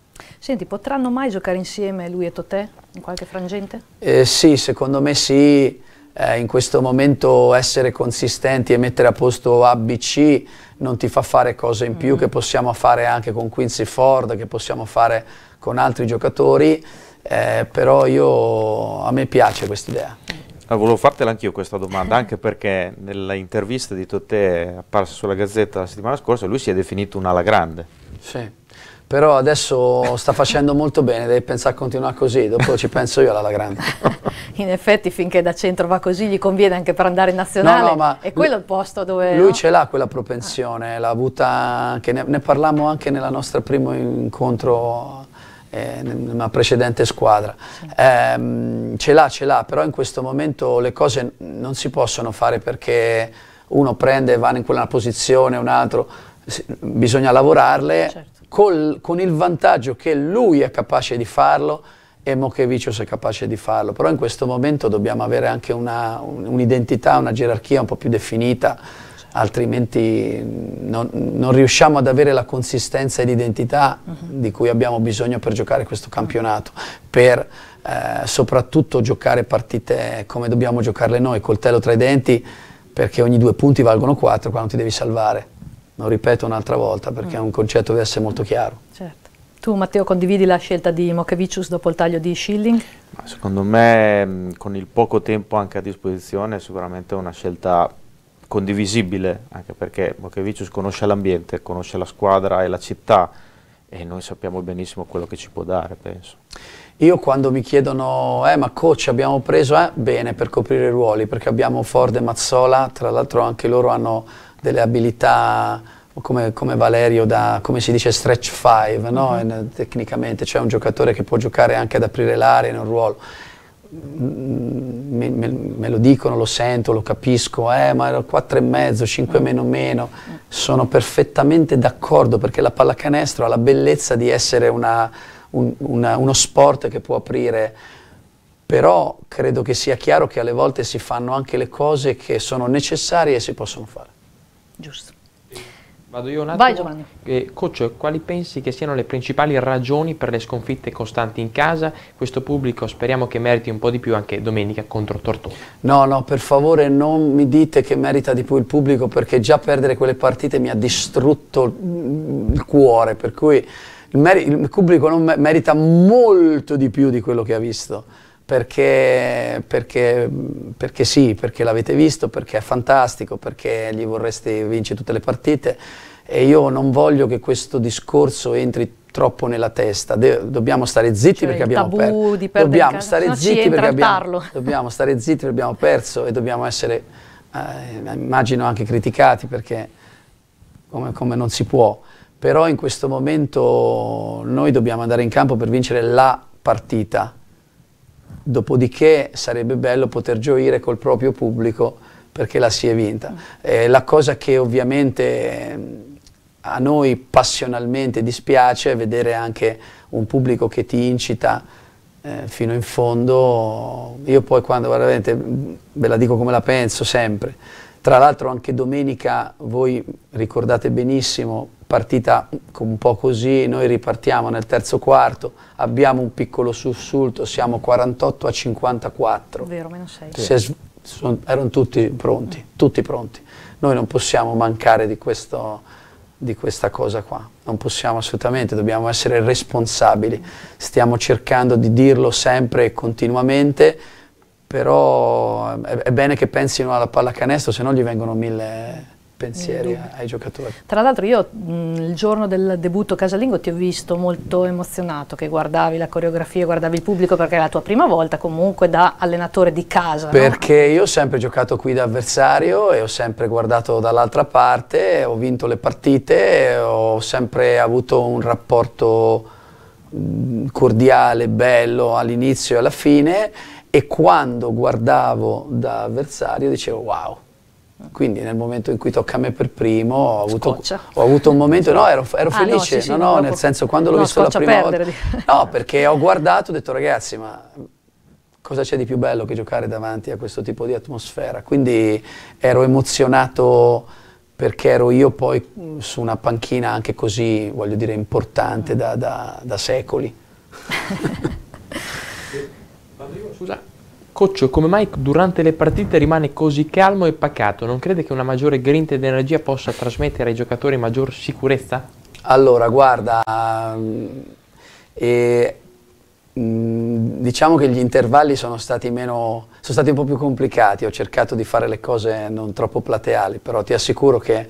Senti, potranno mai giocare insieme lui e Totè in qualche frangente? Eh, sì, secondo me sì. Eh, in questo momento essere consistenti e mettere a posto ABC non ti fa fare cose in più mm. che possiamo fare anche con Quincy Ford, che possiamo fare con altri giocatori, eh, però io, a me piace questa idea. Ah, volevo fartela anch'io questa domanda, anche perché nell'intervista di Totè apparsa sulla Gazzetta la settimana scorsa lui si è definito un ala grande. Sì però adesso sta facendo molto bene, devi pensare a continuare così, dopo ci penso io alla grande. in effetti finché da centro va così gli conviene anche per andare in nazionale, no, no, è quello il posto dove... Lui no? ce l'ha quella propensione, l'ha avuta anche, ne, ne parlammo anche nel nostro primo incontro eh, nella precedente squadra. Sì. Eh, ce l'ha, ce l'ha, però in questo momento le cose non si possono fare perché uno prende e va in quella posizione, un altro, bisogna lavorarle. Certo col, con il vantaggio che lui è capace di farlo e Mochevicius è capace di farlo, però in questo momento dobbiamo avere anche un'identità, una gerarchia un po' più definita, altrimenti non, non riusciamo ad avere la consistenza ed identità mhm. di cui abbiamo bisogno per giocare questo campionato, per eh, soprattutto giocare partite come dobbiamo giocarle noi, coltello tra i denti, perché ogni due punti valgono quattro quando ti devi salvare lo ripeto un'altra volta perché mm. è un concetto che deve essere molto chiaro. Certo. Tu Matteo condividi la scelta di Mokevicius dopo il taglio di Schilling? Ma secondo me mm, con il poco tempo anche a disposizione è sicuramente una scelta condivisibile, anche perché Mokevicius conosce l'ambiente, conosce la squadra e la città e noi sappiamo benissimo quello che ci può dare, penso. Io quando mi chiedono, eh ma coach abbiamo preso, eh, bene per coprire i ruoli, perché abbiamo Ford e Mazzola, tra l'altro anche loro hanno delle abilità come, come, Valerio da, come si dice, stretch five, no? uh mm-hmm. -huh. tecnicamente, cioè un giocatore che può giocare anche ad aprire l'area in un ruolo. Mm, mm, me, me, me, lo dicono, lo sento, lo capisco, eh, ma ero 4 e mezzo, 5 mm. meno meno, sono perfettamente d'accordo perché la pallacanestro ha la bellezza di essere una, un, una, uno sport che può aprire però credo che sia chiaro che alle volte si fanno anche le cose che sono necessarie e si possono fare. Giusto. Vado io un attimo. Vai Giovanni. Eh, coach, quali pensi che siano le principali ragioni per le sconfitte costanti in casa? Questo pubblico speriamo che meriti un po' di più anche domenica contro Tortona. No, no, per favore non mi dite che merita di più il pubblico perché già perdere quelle partite mi ha distrutto il cuore, per cui il, il pubblico merita molto di più di quello che ha visto perché, perché, perché sì, perché l'avete visto, perché è fantastico, perché gli vorreste vincere tutte le partite e io non voglio che questo discorso entri troppo nella testa, De dobbiamo stare zitti cioè perché abbiamo perso, dobbiamo stare zitti perché abbiamo, dobbiamo stare zitti perché abbiamo perso e dobbiamo essere, eh, immagino anche criticati perché come, come non si può, però in questo momento noi dobbiamo andare in campo per vincere la partita dopodiché sarebbe bello poter gioire col proprio pubblico perché la si è vinta. Mm. Eh, la cosa che ovviamente ehm, a noi passionalmente dispiace è vedere anche un pubblico che ti incita eh, fino in fondo. Io poi quando veramente mm, ve la dico come la penso sempre. Tra l'altro anche domenica voi ricordate benissimo partita un po' così, noi ripartiamo nel terzo quarto, abbiamo un piccolo sussulto, siamo 48 a 54. Vero, meno 6. Sì. Sono, erano tutti pronti, tutti pronti. Noi non possiamo mancare di, questo, di, questa cosa qua, non possiamo assolutamente, dobbiamo essere responsabili. Stiamo cercando di dirlo sempre e continuamente, però è, è bene che pensino alla pallacanestro, se no gli vengono mille pensieri ai giocatori. Tra l'altro io mh, il giorno del debutto casalingo ti ho visto molto emozionato, che guardavi la coreografia, guardavi il pubblico perché era la tua prima volta comunque da allenatore di casa. Perché no? io ho sempre giocato qui da avversario e ho sempre guardato dall'altra parte, ho vinto le partite, ho sempre avuto un rapporto cordiale, bello all'inizio e alla fine e quando guardavo da avversario dicevo wow quindi nel momento in cui tocca a me per primo ho avuto, ho avuto un momento, no ero, ero ah, felice, no, sì, sì, no, no nel senso quando l'ho no, visto la prima volta, no perché ho guardato e ho detto ragazzi ma cosa c'è di più bello che giocare davanti a questo tipo di atmosfera? Quindi ero emozionato perché ero io poi mm, su una panchina anche così, voglio dire, importante mm. da, da, da secoli. Scusa. Coccio, come mai durante le partite rimane così calmo e pacato? Non crede che una maggiore grinta ed energia possa trasmettere ai giocatori maggior sicurezza? Allora, guarda, eh, mm, diciamo che gli intervalli sono stati, meno, sono stati un po' più complicati, ho cercato di fare le cose non troppo plateali, però ti assicuro che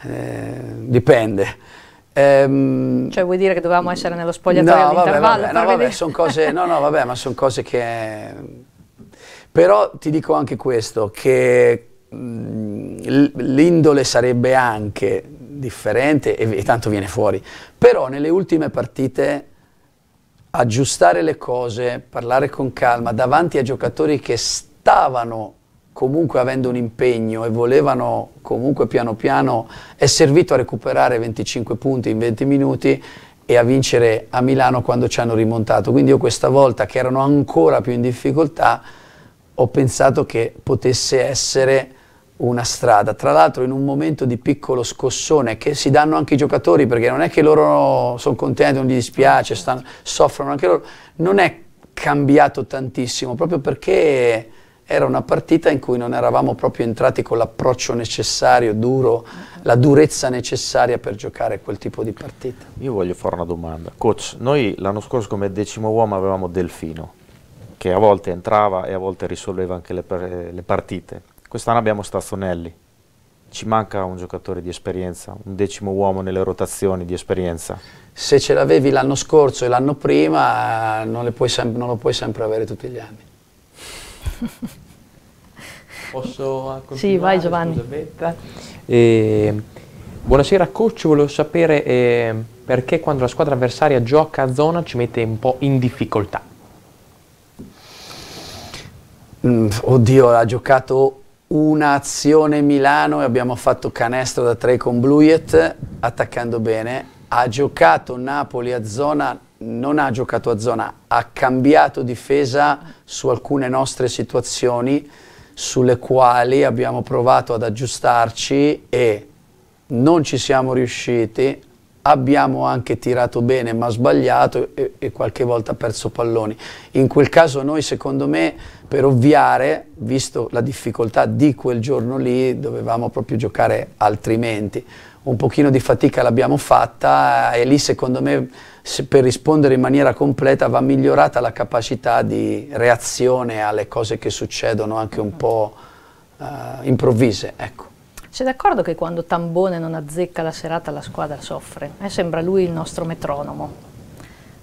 eh, dipende. Ehm, cioè vuol dire che dovevamo essere nello spogliatoio no, all'intervallo? Vabbè, vabbè, no, vabbè, sono cose, no, no, vabbè, ma sono cose che però ti dico anche questo, che mm, l'indole sarebbe anche differente e, tanto viene fuori. Però nelle ultime partite aggiustare le cose, parlare con calma davanti a giocatori che stavano comunque avendo un impegno e volevano comunque piano piano, è servito a recuperare 25 punti in 20 minuti e a vincere a Milano quando ci hanno rimontato. Quindi io questa volta che erano ancora più in difficoltà ho pensato che potesse essere una strada. Tra l'altro in un momento di piccolo scossone che si danno anche i giocatori perché non è che loro sono contenti, non gli dispiace, stanno, soffrono anche loro, non è cambiato tantissimo proprio perché era una partita in cui non eravamo proprio entrati con l'approccio necessario, duro, la durezza necessaria per giocare quel tipo di partita. Io voglio fare una domanda. Coach, noi l'anno scorso come decimo uomo avevamo Delfino, che a volte entrava e a volte risolveva anche le, le partite. Quest'anno abbiamo Stazzonelli, ci manca un giocatore di esperienza, un decimo uomo nelle rotazioni di esperienza. Se ce l'avevi l'anno scorso e l'anno prima non, non lo puoi sempre avere tutti gli anni. Posso ah, Sì, vai Giovanni. Eh, buonasera coach, volevo sapere eh, perché quando la squadra avversaria gioca a zona ci mette un po' in difficoltà mh, mm, oddio, ha giocato un'azione Milano e abbiamo fatto canestro da 3 con Bluiet attaccando bene. Ha giocato Napoli a zona, non ha giocato a zona, ha cambiato difesa su alcune nostre situazioni sulle quali abbiamo provato ad aggiustarci e non ci siamo riusciti, abbiamo anche tirato bene ma sbagliato e, e, qualche volta perso palloni. In quel caso noi secondo me per ovviare, visto la difficoltà di quel giorno lì, dovevamo proprio giocare altrimenti. Un pochino di fatica l'abbiamo fatta e lì secondo me se per rispondere in maniera completa va migliorata la capacità di reazione alle cose che succedono anche un po' eh, improvvise. Ecco. Sei d'accordo che quando Tambone non azzecca la serata la squadra soffre? Eh, sembra lui il nostro metronomo.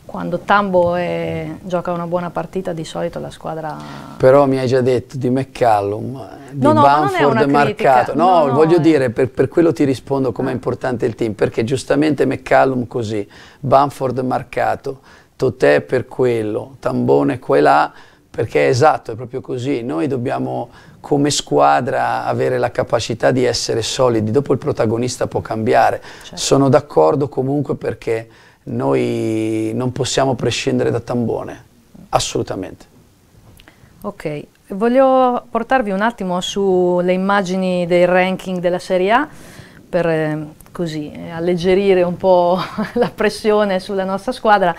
Quando Tambo è, gioca una buona partita di solito la squadra... Però mi hai già detto di McCallum, di no, no, Banford Marcato. No, no voglio è... Eh. dire, per, per, quello ti rispondo com'è ah. Eh. importante il team, perché giustamente McCallum così, Bamford Marcato, Totè per quello, Tambone qua e là perché è esatto, è proprio così. Noi dobbiamo come squadra avere la capacità di essere solidi, dopo il protagonista può cambiare. Certo. Sono d'accordo comunque perché noi non possiamo prescindere da Tambone, assolutamente. Ok, voglio portarvi un attimo sulle immagini dei ranking della Serie A per eh, così eh, alleggerire un po' la pressione sulla nostra squadra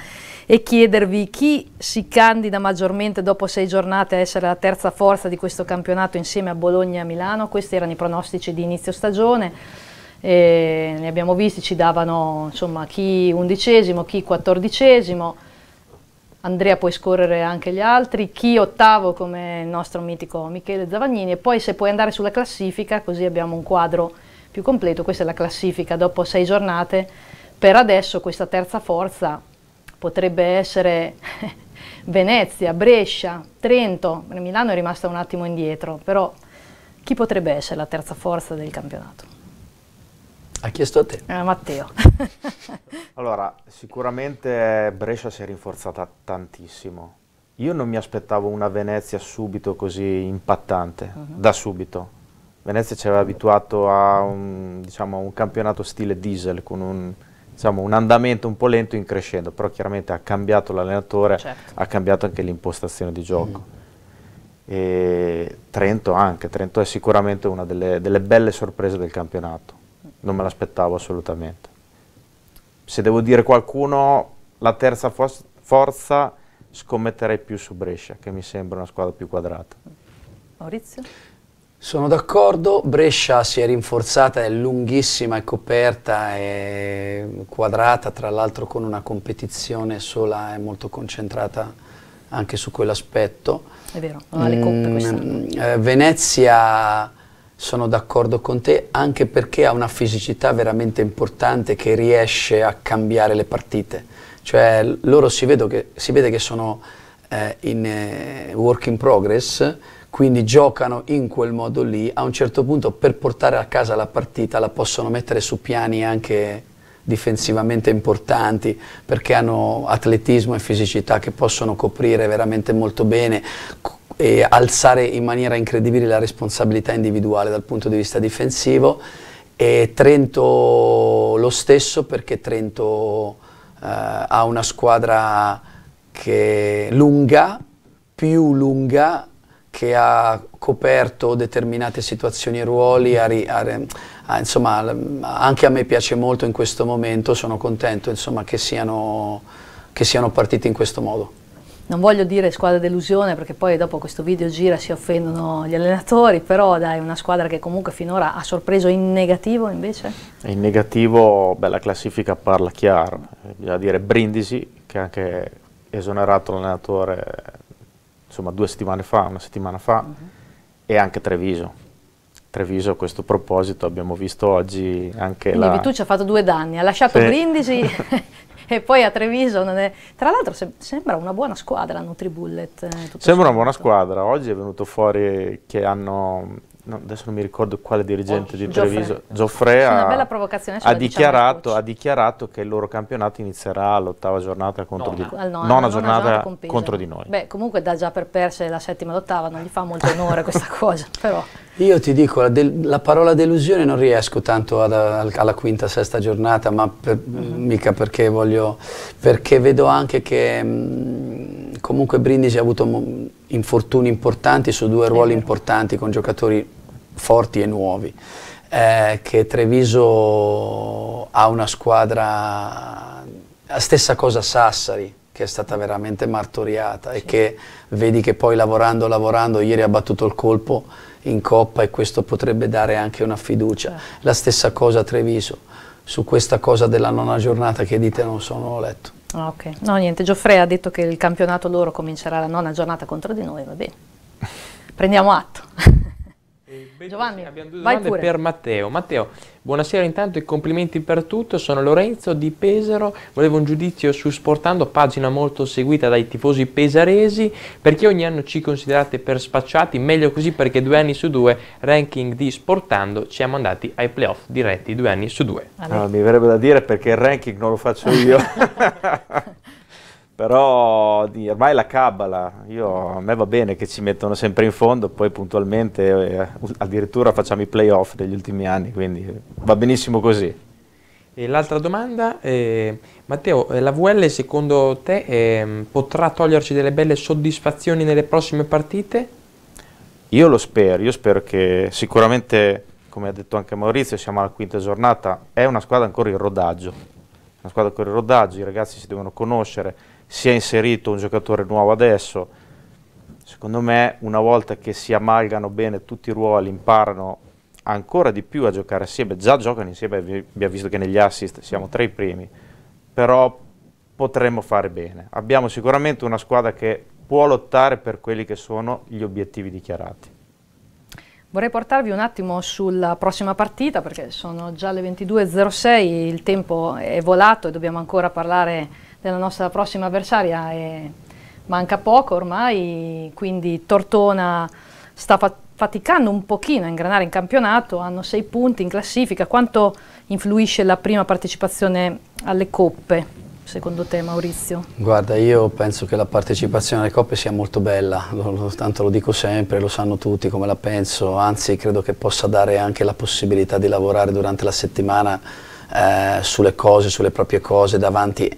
e chiedervi chi si candida maggiormente dopo sei giornate a essere la terza forza di questo campionato insieme a Bologna e a Milano. Questi erano i pronostici di inizio stagione. E ne abbiamo visti, ci davano insomma, chi undicesimo, chi quattordicesimo. Andrea puoi scorrere anche gli altri, chi ottavo come il nostro mitico Michele Zavagnini e poi se puoi andare sulla classifica così abbiamo un quadro più completo, questa è la classifica dopo sei giornate, per adesso questa terza forza potrebbe essere Venezia, Brescia, Trento, Milano è rimasta un attimo indietro, però chi potrebbe essere la terza forza del campionato? Ha chiesto a te. Eh, Matteo. allora, sicuramente Brescia si è rinforzata tantissimo. Io non mi aspettavo una Venezia subito così impattante, uh mhm. -huh. da subito. Venezia ci aveva abituato a un, diciamo, un campionato stile diesel, con un, diciamo, un andamento un po' lento in crescendo, però chiaramente ha cambiato l'allenatore, certo. ha cambiato anche l'impostazione di gioco. Mm. E Trento anche, Trento è sicuramente una delle, delle belle sorprese del campionato, non me l'aspettavo assolutamente. Se devo dire qualcuno, la terza forza scommetterei più su Brescia, che mi sembra una squadra più quadrata. Maurizio? Sono d'accordo, Brescia si è rinforzata, è lunghissima, è coperta, è quadrata, tra l'altro con una competizione sola, è molto concentrata anche su quell'aspetto. È vero, non ha le coppe mm, quest'anno. Eh, Venezia sono d'accordo con te, anche perché ha una fisicità veramente importante che riesce a cambiare le partite. Cioè loro si, che, si vede che sono eh, in eh, work in progress, quindi giocano in quel modo lì, a un certo punto per portare a casa la partita la possono mettere su piani anche difensivamente importanti perché hanno atletismo e fisicità che possono coprire veramente molto bene e alzare in maniera incredibile la responsabilità individuale dal punto di vista difensivo e Trento lo stesso perché Trento eh, ha una squadra che lunga, più lunga che ha coperto determinate situazioni e ruoli, a, a, a, insomma, anche a me piace molto in questo momento, sono contento insomma, che, siano, che siano partiti in questo modo non voglio dire squadra delusione perché poi dopo questo video gira si offendono gli allenatori, però dai, una squadra che comunque finora ha sorpreso in negativo invece? In negativo, beh, la classifica parla chiaro, bisogna dire Brindisi che ha anche esonerato l'allenatore insomma due settimane fa, una settimana fa, uh -huh. e anche Treviso. Treviso a questo proposito abbiamo visto oggi anche Quindi la... Quindi ci ha fatto due danni, ha lasciato sì. Brindisi e poi a Treviso è... Tra l'altro se sembra una buona squadra Nutribullet. Eh, sembra una buona squadra, oggi è venuto fuori che hanno no, adesso non mi ricordo quale dirigente oh, di Treviso, Gioffre, ha, dichiarato, ha dichiarato che il loro campionato inizierà all'ottava giornata contro nona. di noi. Nona, nona, giornata, giornata contro di noi. Beh, comunque da già per perse la settima e l'ottava, non gli fa molto onore questa cosa, però. Io ti dico, la, del, la, parola delusione non riesco tanto ad, alla quinta, sesta giornata, ma per, mm -hmm. mica perché voglio, perché vedo anche che mh, comunque Brindisi ha avuto infortuni importanti su due ruoli importanti con giocatori forti e nuovi. Eh, che Treviso ha una squadra, la stessa cosa Sassari, che è stata veramente martoriata sì. e che vedi che poi lavorando, lavorando, ieri ha battuto il colpo in coppa e questo potrebbe dare anche una fiducia. Sì. La stessa cosa Treviso, su questa cosa della nona giornata che dite non sono letto. Ah, ok, no niente, Gioffre ha detto che il campionato loro comincerà la nona giornata contro di noi, va bene. Prendiamo atto. Giovanni, abbiamo due domande per Matteo. Matteo, buonasera intanto e complimenti per tutto. Sono Lorenzo di Pesaro, volevo un giudizio su Sportando, pagina molto seguita dai tifosi pesaresi. Perché ogni anno ci considerate per spacciati? Meglio così perché due anni su due, ranking di Sportando, ci siamo andati ai playoff diretti due anni su due. Allora, ah, mi verrebbe da dire perché il ranking non lo faccio io. però di, ormai la cabala, Io, a me va bene che ci mettono sempre in fondo, poi puntualmente eh, addirittura facciamo i playoff degli ultimi anni, quindi va benissimo così. E l'altra domanda, eh, Matteo, la VL secondo te eh, potrà toglierci delle belle soddisfazioni nelle prossime partite? Io lo spero, io spero che sicuramente, come ha detto anche Maurizio, siamo alla quinta giornata, è una squadra ancora in rodaggio, una squadra ancora in rodaggio, i ragazzi si devono conoscere, si è inserito un giocatore nuovo adesso. Secondo me, una volta che si amalgano bene tutti i ruoli, imparano ancora di più a giocare assieme. Già giocano insieme, abbiamo visto che negli assist siamo tra i primi, però potremmo fare bene. Abbiamo sicuramente una squadra che può lottare per quelli che sono gli obiettivi dichiarati. Vorrei portarvi un attimo sulla prossima partita perché sono già le 22.06, il tempo è volato e dobbiamo ancora parlare della nostra prossima avversaria e manca poco ormai, quindi Tortona sta faticando un pochino a ingranare in campionato, hanno sei punti in classifica, quanto influisce la prima partecipazione alle coppe? secondo te Maurizio? Guarda, io penso che la partecipazione alle coppe sia molto bella, tanto lo dico sempre, lo sanno tutti come la penso, anzi credo che possa dare anche la possibilità di lavorare durante la settimana eh, sulle cose, sulle proprie cose, davanti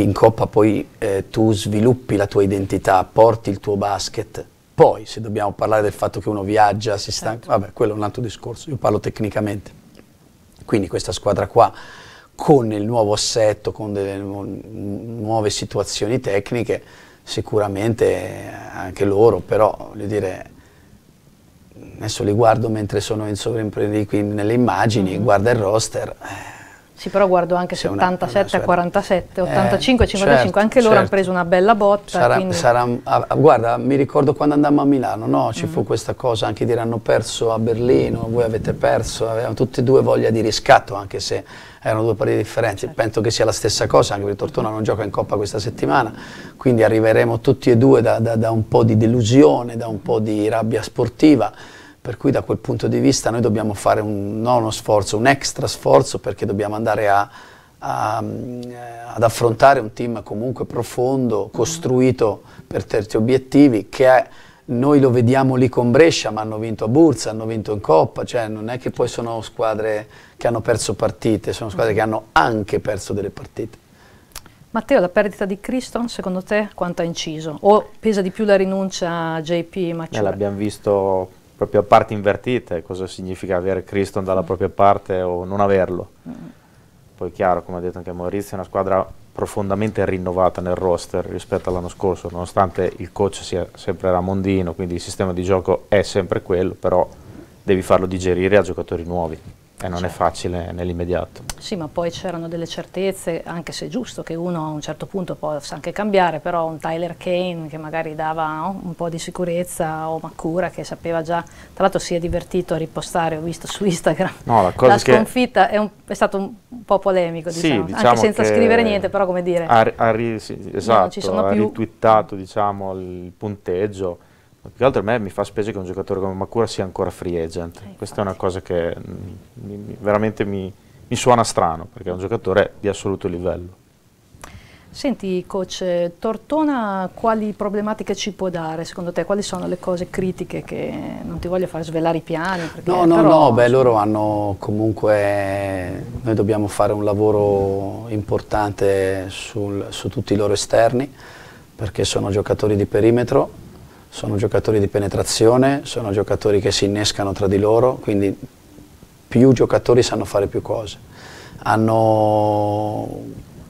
in Coppa poi eh, tu sviluppi la tua identità, porti il tuo basket. Poi, se dobbiamo parlare del fatto che uno viaggia, si stanca, certo. vabbè, quello è un altro discorso, io parlo tecnicamente. Quindi questa squadra qua, con il nuovo assetto, con delle nuove situazioni tecniche, sicuramente anche loro, però, voglio dire, adesso li guardo mentre sono in sovraimprendere qui nelle immagini, mm -hmm. guarda il roster, eh, sì, però guardo anche 77 a 47, 85 a eh, 55, certo, anche loro certo. hanno preso una bella botta. Sarà, sarà, ah, ah, guarda, mi ricordo quando andammo a Milano, no? ci mm fu mhm. questa cosa anche di dire hanno perso a Berlino, voi avete perso, avevano tutti e due voglia di riscatto, anche se erano due partite differenti. Certo. Penso che sia la stessa cosa, anche perché Tortona non gioca in Coppa questa settimana, quindi arriveremo tutti e due da, da, da un po' di delusione, da un po' di rabbia sportiva per cui da quel punto di vista noi dobbiamo fare un, non uno sforzo, un extra sforzo perché dobbiamo andare a, a, mm, eh, ad affrontare un team comunque profondo, mm-hmm. costruito per certi obiettivi, che è, noi lo vediamo lì con Brescia, ma hanno vinto a Bursa, hanno vinto in Coppa, cioè non è che poi sono squadre che hanno perso partite, sono squadre mm-hmm. che hanno anche perso delle partite. Matteo, la perdita di Criston, secondo te quanto ha inciso? O pesa di più la rinuncia a JP e Macciura? Eh, l'abbiamo visto proprio a parti invertite, cosa significa avere Cristo dalla propria parte o non averlo. Mm-hmm. Poi è chiaro, come ha detto anche Maurizio, è una squadra profondamente rinnovata nel roster rispetto all'anno scorso, nonostante il coach sia sempre Ramondino, quindi il sistema di gioco è sempre quello, però devi farlo digerire a giocatori nuovi. E non cioè. è certo. facile nell'immediato. Sì, ma poi c'erano delle certezze, anche se è giusto che uno a un certo punto possa anche cambiare, però un Tyler Kane che magari dava no, un po' di sicurezza o Macura che sapeva già, tra l'altro si è divertito a ripostare, ho visto su Instagram, no, la, la sconfitta è, un, è, stato un po' polemico, sì, diciamo, anche diciamo senza scrivere niente, però come dire... Ha, ha, sì, esatto, ha più. ritwittato diciamo, il punteggio più che altro a me mi fa specie che un giocatore come Makura sia ancora free agent. Eh, Questa è una cosa che mi, mi, veramente mi, mi suona strano, perché è un giocatore di assoluto livello. Senti coach, Tortona quali problematiche ci può dare secondo te? Quali sono le cose critiche che non ti voglio far svelare i piani? No, no, però... no, beh loro hanno comunque, noi dobbiamo fare un lavoro importante sul, su tutti i loro esterni perché sono giocatori di perimetro sono giocatori di penetrazione, sono giocatori che si innescano tra di loro, quindi più giocatori sanno fare più cose. Hanno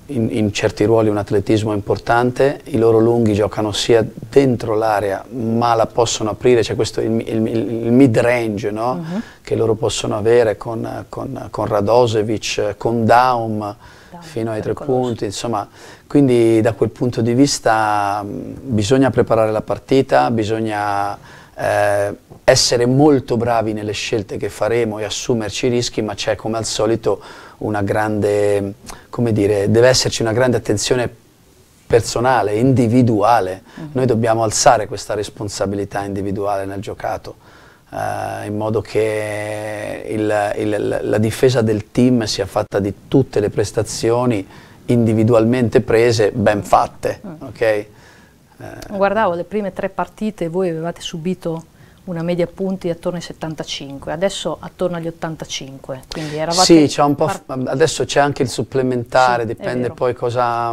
in, in certi ruoli un atletismo importante, i loro lunghi giocano sia dentro l'area ma la possono aprire, c'è questo il, il, il mid range no? uh mhm. -huh. che loro possono avere con, con, con Radosevic, con Daum, Down, fino ai tre conosco. punti, insomma quindi da quel punto di vista mm, bisogna preparare la partita, bisogna eh, essere molto bravi nelle scelte che faremo e assumerci i rischi, ma c'è come al solito una grande, come dire, deve esserci una grande attenzione personale, individuale. Mm-hmm. Noi dobbiamo alzare questa responsabilità individuale nel giocato. Uh, in modo che il, il, la difesa del team sia fatta di tutte le prestazioni individualmente prese, ben fatte. Mm. Okay? Eh. Guardavo le prime tre partite, voi avevate subito una media punti attorno ai 75, adesso attorno agli 85, quindi eravate... Sì, adesso c'è anche il supplementare, sì, dipende poi cosa...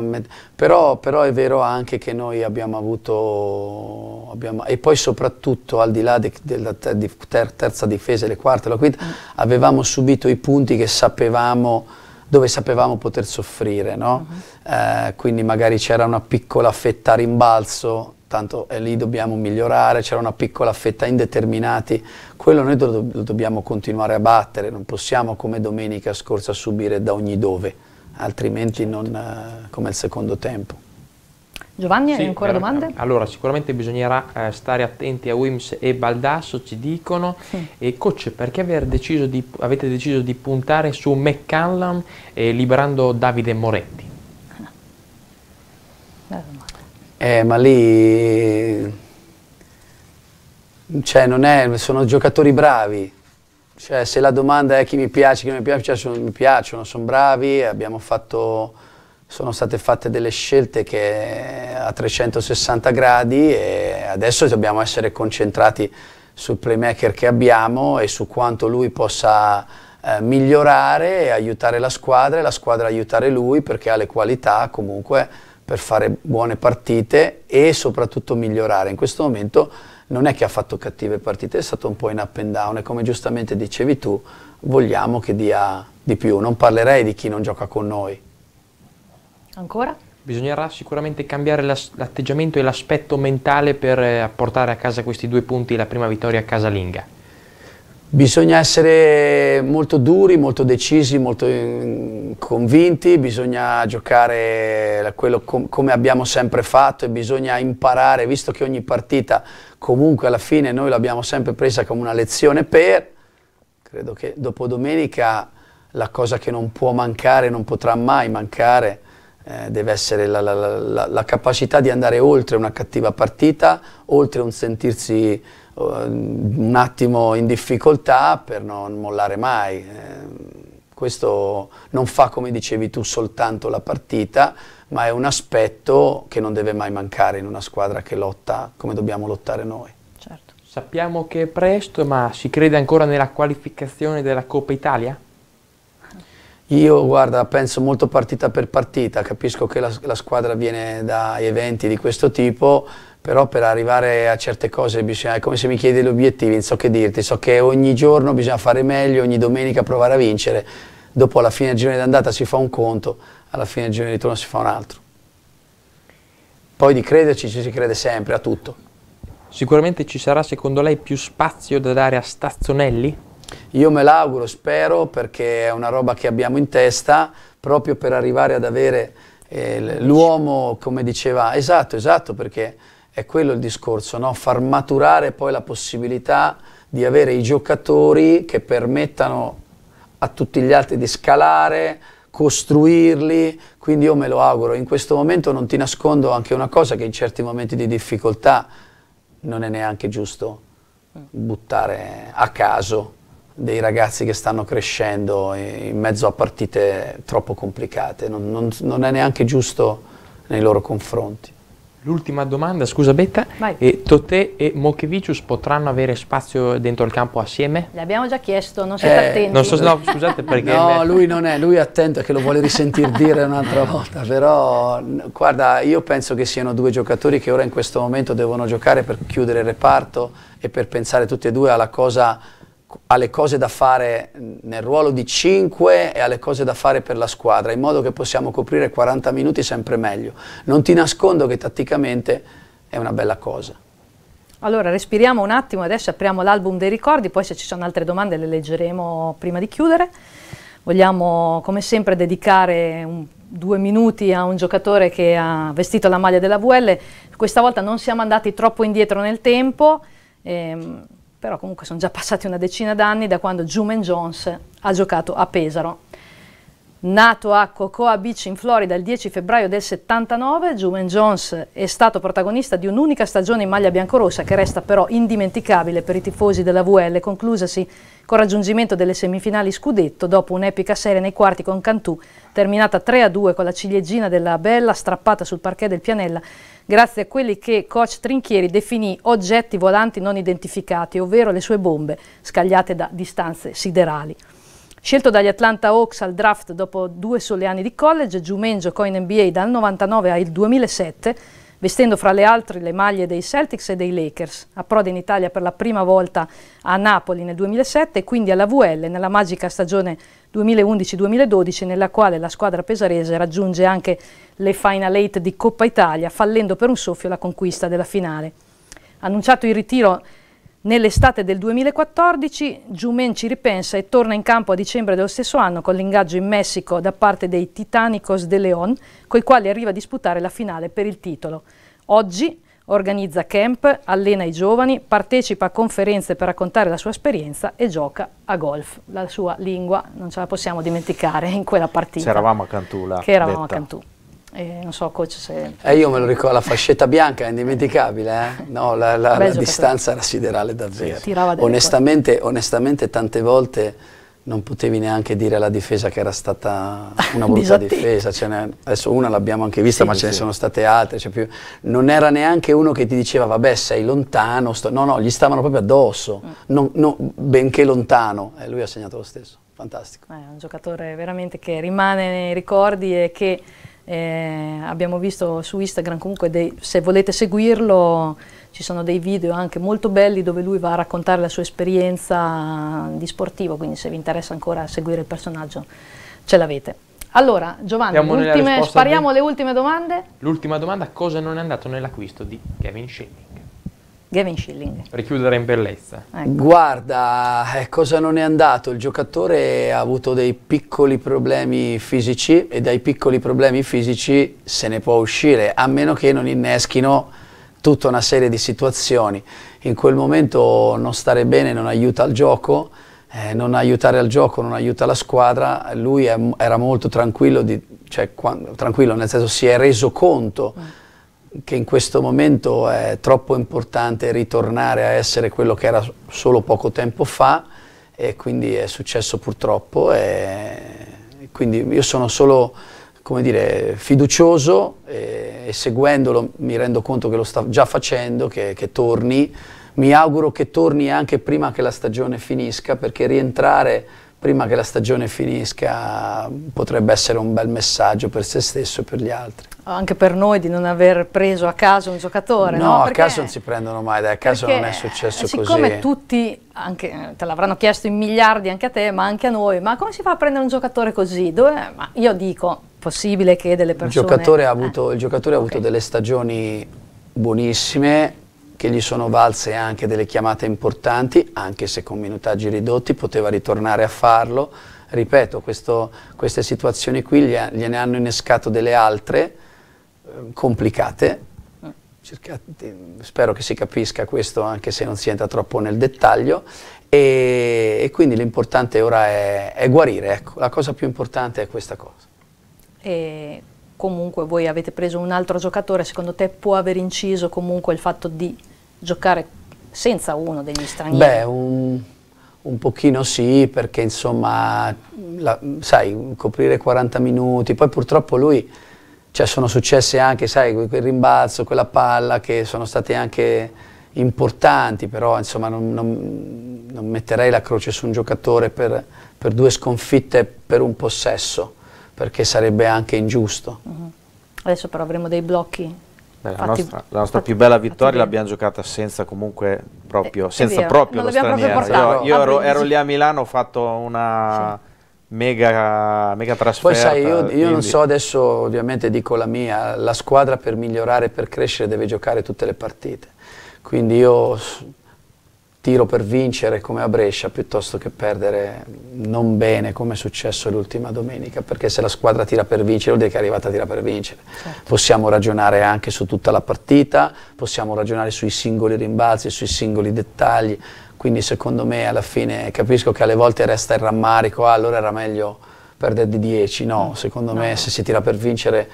Però, però, è vero anche che noi abbiamo avuto... Abbiamo, e poi soprattutto al di là di, della ter, di ter, terza difesa, le quarte, la quinta, mm. avevamo subito i punti che sapevamo dove sapevamo poter soffrire, no? uh -huh. eh, quindi magari c'era una piccola fetta a rimbalzo, tanto eh, lì dobbiamo migliorare, c'era una piccola fetta indeterminati, quello noi do lo dobbiamo continuare a battere, non possiamo come domenica scorsa subire da ogni dove, altrimenti certo. non eh, come il secondo tempo. Giovanni, sì, hai ancora domande? Allora, sicuramente bisognerà eh, stare attenti a Wims e Baldasso, ci dicono. Sì. E coach, perché aver deciso di, avete deciso di puntare su McCallum eh, liberando Davide Moretti? Eh, ma lì... Cioè, è, sono giocatori bravi. Cioè, se la domanda è chi mi piace, chi non mi piace, cioè, sono, mi piacciono, sono bravi, abbiamo fatto sono state fatte delle scelte che eh, a 360 gradi e adesso dobbiamo essere concentrati sul playmaker che abbiamo e su quanto lui possa eh, migliorare e aiutare la squadra e la squadra aiutare lui perché ha le qualità comunque per fare buone partite e soprattutto migliorare. In questo momento non è che ha fatto cattive partite, è stato un po' in up and down e come giustamente dicevi tu vogliamo che dia di più. Non parlerei di chi non gioca con noi. Ancora? Bisognerà sicuramente cambiare l'atteggiamento e l'aspetto mentale per eh, portare a casa questi due punti e la prima vittoria casalinga. Bisogna essere molto duri, molto decisi, molto convinti, bisogna giocare quello com come abbiamo sempre fatto e bisogna imparare, visto che ogni partita comunque alla fine noi l'abbiamo sempre presa come una lezione per, credo che dopo domenica la cosa che non può mancare, non potrà mai mancare, eh, deve essere la, la, la, la, capacità di andare oltre una cattiva partita, oltre un sentirsi uh, un attimo in difficoltà per non mollare mai. Eh, questo non fa, come dicevi tu, soltanto la partita, ma è un aspetto che non deve mai mancare in una squadra che lotta come dobbiamo lottare noi. Certo. Sappiamo che è presto, ma si crede ancora nella qualificazione della Coppa Italia? Io guarda, penso molto partita per partita, capisco che la, la, squadra viene da eventi di questo tipo, però per arrivare a certe cose bisogna, è come se mi chiedi gli obiettivi, non so che dirti, so che ogni giorno bisogna fare meglio, ogni domenica provare a vincere, dopo alla fine del giorno d'andata si fa un conto, alla fine del giorno di ritorno si fa un altro. Poi di crederci ci si crede sempre a tutto. Sicuramente ci sarà secondo lei più spazio da dare a Stazzonelli? Io me l'auguro, spero, perché è una roba che abbiamo in testa proprio per arrivare ad avere eh, l'uomo, come diceva, esatto, esatto, perché è quello il discorso, no? far maturare poi la possibilità di avere i giocatori che permettano a tutti gli altri di scalare, costruirli, quindi io me lo auguro. In questo momento non ti nascondo anche una cosa che in certi momenti di difficoltà non è neanche giusto mm. buttare a caso dei ragazzi che stanno crescendo in mezzo a partite troppo complicate, non, non, non è neanche giusto nei loro confronti. L'ultima domanda, scusa Betta, e Totè e Mokevicius potranno avere spazio dentro il campo assieme? Le abbiamo già chiesto, non siete eh, attenti. Non so, no, scusate perché... no, me... lui non è, lui è attento che lo vuole risentir dire un'altra volta, però guarda, io penso che siano due giocatori che ora in questo momento devono giocare per chiudere il reparto e per pensare tutti e due alla cosa alle cose da fare nel ruolo di 5 e alle cose da fare per la squadra, in modo che possiamo coprire 40 minuti sempre meglio. Non ti nascondo che tatticamente è una bella cosa. Allora, respiriamo un attimo, adesso apriamo l'album dei ricordi, poi se ci sono altre domande le leggeremo prima di chiudere. Vogliamo, come sempre, dedicare un, due minuti a un giocatore che ha vestito la maglia della VL. Questa volta non siamo andati troppo indietro nel tempo. Ehm, però comunque sono già passati una decina d'anni da quando Jumen Jones ha giocato a Pesaro. Nato a Cocoa Beach in Florida il 10 febbraio del 79, Jumen Jones è stato protagonista di un'unica stagione in maglia biancorossa che resta però indimenticabile per i tifosi della VL, conclusasi col raggiungimento delle semifinali scudetto dopo un'epica serie nei quarti con Cantù, terminata 3-2 con la ciliegina della Bella strappata sul parquet del Pianella grazie a quelli che coach Trinchieri definì oggetti volanti non identificati, ovvero le sue bombe scagliate da distanze siderali. Scelto dagli Atlanta Hawks al draft dopo due sole anni di college, Giumenzo giocò NBA dal 99 al 2007 vestendo fra le altre le maglie dei Celtics e dei Lakers. Approda in Italia per la prima volta a Napoli nel 2007 e quindi alla VL nella magica stagione 2011-2012 nella quale la squadra pesarese raggiunge anche le Final Eight di Coppa Italia, fallendo per un soffio la conquista della finale. Annunciato il ritiro Nell'estate del 2014 Jumen ci ripensa e torna in campo a dicembre dello stesso anno con l'ingaggio in Messico da parte dei Titanicos de León, coi quali arriva a disputare la finale per il titolo. Oggi organizza camp, allena i giovani, partecipa a conferenze per raccontare la sua esperienza e gioca a golf. La sua lingua non ce la possiamo dimenticare in quella partita. C'eravamo a Cantù Che eravamo detta. a Cantù. Eh, non so, coach, se... Eh, io me lo ricordo, la fascetta bianca è indimenticabile, eh? No, la, la, la distanza era siderale davvero. Sì, onestamente, onestamente, tante volte non potevi neanche dire alla difesa che era stata una brutta difesa. Ne, adesso una l'abbiamo anche vista, sì, ma ce sì. ne sono state altre. Cioè più, non era neanche uno che ti diceva, vabbè, sei lontano. no, no, gli stavano proprio addosso, mm. non, non, benché lontano. E eh, lui ha segnato lo stesso. Fantastico. Eh, è un giocatore veramente che rimane nei ricordi e che eh, abbiamo visto su Instagram comunque, dei, se volete seguirlo, ci sono dei video anche molto belli dove lui va a raccontare la sua esperienza di sportivo, quindi se vi interessa ancora seguire il personaggio ce l'avete. Allora Giovanni, ultime, spariamo di... le ultime domande. L'ultima domanda, cosa non è andato nell'acquisto di Kevin Shaming? Gavin Schilling. Richiudere in bellezza. Ecco. Guarda, eh, cosa non è andato? Il giocatore ha avuto dei piccoli problemi fisici e dai piccoli problemi fisici se ne può uscire, a meno che non inneschino tutta una serie di situazioni. In quel momento non stare bene non aiuta il gioco, eh, non aiutare al gioco non aiuta la squadra. Lui è, era molto tranquillo, di, cioè, quando, tranquillo, nel senso si è reso conto. Mm che in questo momento è troppo importante ritornare a essere quello che era solo poco tempo fa e quindi è successo purtroppo e quindi io sono solo come dire, fiducioso e, e seguendolo mi rendo conto che lo sta già facendo, che, che torni. Mi auguro che torni anche prima che la stagione finisca perché rientrare prima che la stagione finisca potrebbe essere un bel messaggio per se stesso e per gli altri. Anche per noi di non aver preso a caso un giocatore. No, no? Perché, a caso non si prendono mai, dai, a caso non è successo eh, siccome così. Siccome tutti, anche, te l'avranno chiesto in miliardi anche a te, ma anche a noi, ma come si fa a prendere un giocatore così? Dove, io dico, possibile che delle persone... Il giocatore ha eh. avuto, giocatore okay. ha avuto delle stagioni buonissime, che gli sono valse anche delle chiamate importanti, anche se con minutaggi ridotti, poteva ritornare a farlo. Ripeto, questo, queste situazioni qui gliene hanno innescato delle altre eh, complicate, Cercate, spero che si capisca questo anche se non si entra troppo nel dettaglio e, e quindi l'importante ora è, è guarire, ecco. la cosa più importante è questa cosa. E comunque voi avete preso un altro giocatore, secondo te può aver inciso comunque il fatto di giocare senza uno degli stranieri? Beh, un, un pochino sì, perché insomma, la, sai, coprire 40 minuti, poi purtroppo lui, cioè sono successe anche, sai, quel rimbalzo, quella palla che sono state anche importanti, però insomma non, non, non metterei la croce su un giocatore per, per due sconfitte per un possesso perché sarebbe anche ingiusto. Uh mm-hmm. -huh. Adesso però avremo dei blocchi. Beh, la, nostra, la, nostra, più bella vittoria l'abbiamo giocata senza comunque proprio, eh, senza vero, proprio lo straniero. Proprio io, io ero, ero, lì a Milano, ho fatto una sì. mega, mega trasferta. Poi sai, io, io non so adesso, ovviamente dico la mia, la squadra per migliorare, per crescere deve giocare tutte le partite. Quindi io tiro per vincere come a Brescia piuttosto che perdere non bene come è successo l'ultima domenica, perché se la squadra tira per vincere vuol dire che è arrivata a tirare per vincere. Certo. Possiamo ragionare anche su tutta la partita, possiamo ragionare sui singoli rimbalzi, sui singoli dettagli, quindi secondo me alla fine capisco che alle volte resta il rammarico, ah, allora era meglio perdere di 10, no, mm. secondo no. me se si tira per vincere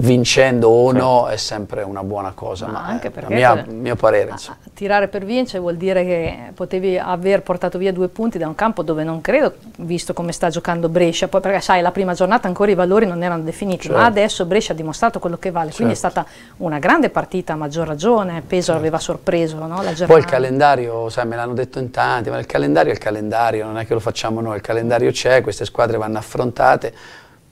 vincendo o no è sempre una buona cosa, ma, ma eh, anche perché mia, cioè, mio parere. Insomma. Tirare per vincere vuol dire che potevi aver portato via due punti da un campo dove non credo, visto come sta giocando Brescia, poi perché sai la prima giornata ancora i valori non erano definiti, certo. ma adesso Brescia ha dimostrato quello che vale, certo. quindi è certo. stata una grande partita a maggior ragione, Peso certo. aveva sorpreso no? la Germania. Poi il calendario, sai me l'hanno detto in tanti, ma il calendario è il calendario, non è che lo facciamo noi, il calendario c'è, queste squadre vanno affrontate,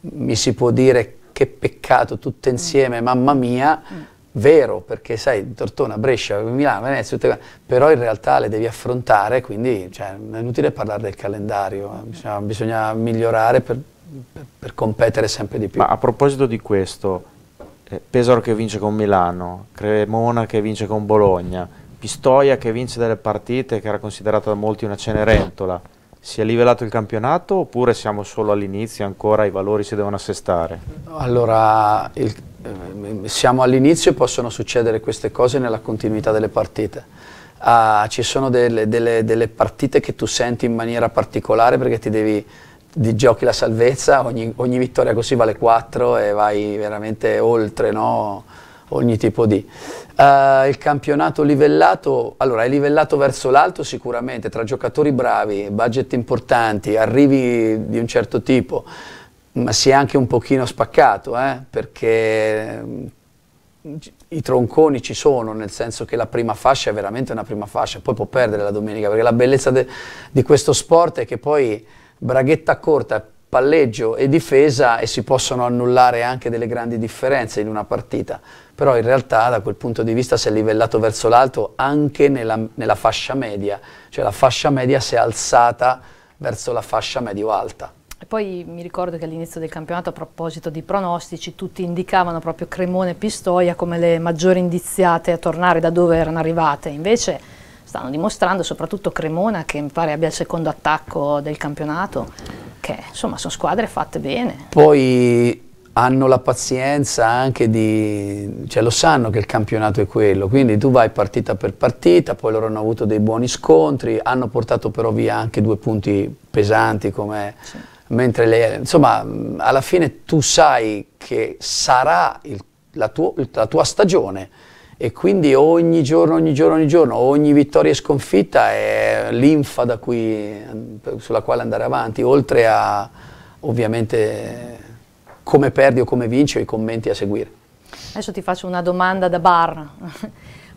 mi si può dire che che peccato tutte insieme, mm. mamma mia, mm. vero, perché sai, Tortona, Brescia, Milano, Venezia, tutte, però in realtà le devi affrontare, quindi cioè, è inutile parlare del calendario, eh, bisogna, bisogna migliorare per, per, per, competere sempre di più. Ma a proposito di questo, eh, Pesaro che vince con Milano, Cremona che vince con Bologna, Pistoia che vince delle partite che era considerata da molti una cenerentola, si è livellato il campionato oppure siamo solo all'inizio ancora i valori si devono assestare? Allora il, eh, siamo all'inizio e possono succedere queste cose nella continuità delle partite. Uh, ci sono delle, delle, delle, partite che tu senti in maniera particolare perché ti devi ti giochi la salvezza, ogni, ogni, vittoria così vale 4 e vai veramente oltre, no? ogni tipo di. Uh, il campionato livellato, allora è livellato verso l'alto sicuramente, tra giocatori bravi, budget importanti, arrivi di un certo tipo, ma si è anche un pochino spaccato, eh, perché i tronconi ci sono, nel senso che la prima fascia è veramente una prima fascia, poi può perdere la domenica, perché la bellezza di questo sport è che poi braghetta corta, palleggio e difesa e si possono annullare anche delle grandi differenze in una partita, però in realtà da quel punto di vista si è livellato verso l'alto anche nella, nella fascia media, cioè la fascia media si è alzata verso la fascia medio-alta. E poi mi ricordo che all'inizio del campionato, a proposito di pronostici, tutti indicavano proprio Cremone e Pistoia come le maggiori indiziate a tornare da dove erano arrivate. Invece stanno dimostrando, soprattutto Cremona che mi pare abbia il secondo attacco del campionato, che insomma sono squadre fatte bene. Poi hanno la pazienza anche di, cioè lo sanno che il campionato è quello, quindi tu vai partita per partita, poi loro hanno avuto dei buoni scontri, hanno portato però via anche due punti pesanti come... Sì. Mentre le, insomma, alla fine tu sai che sarà il, la, tuo, la tua stagione, e quindi ogni giorno, ogni giorno, ogni giorno, ogni vittoria e sconfitta è linfa cui, sulla quale andare avanti, oltre a ovviamente come perdi o come vinci o i commenti a seguire. Adesso ti faccio una domanda da bar.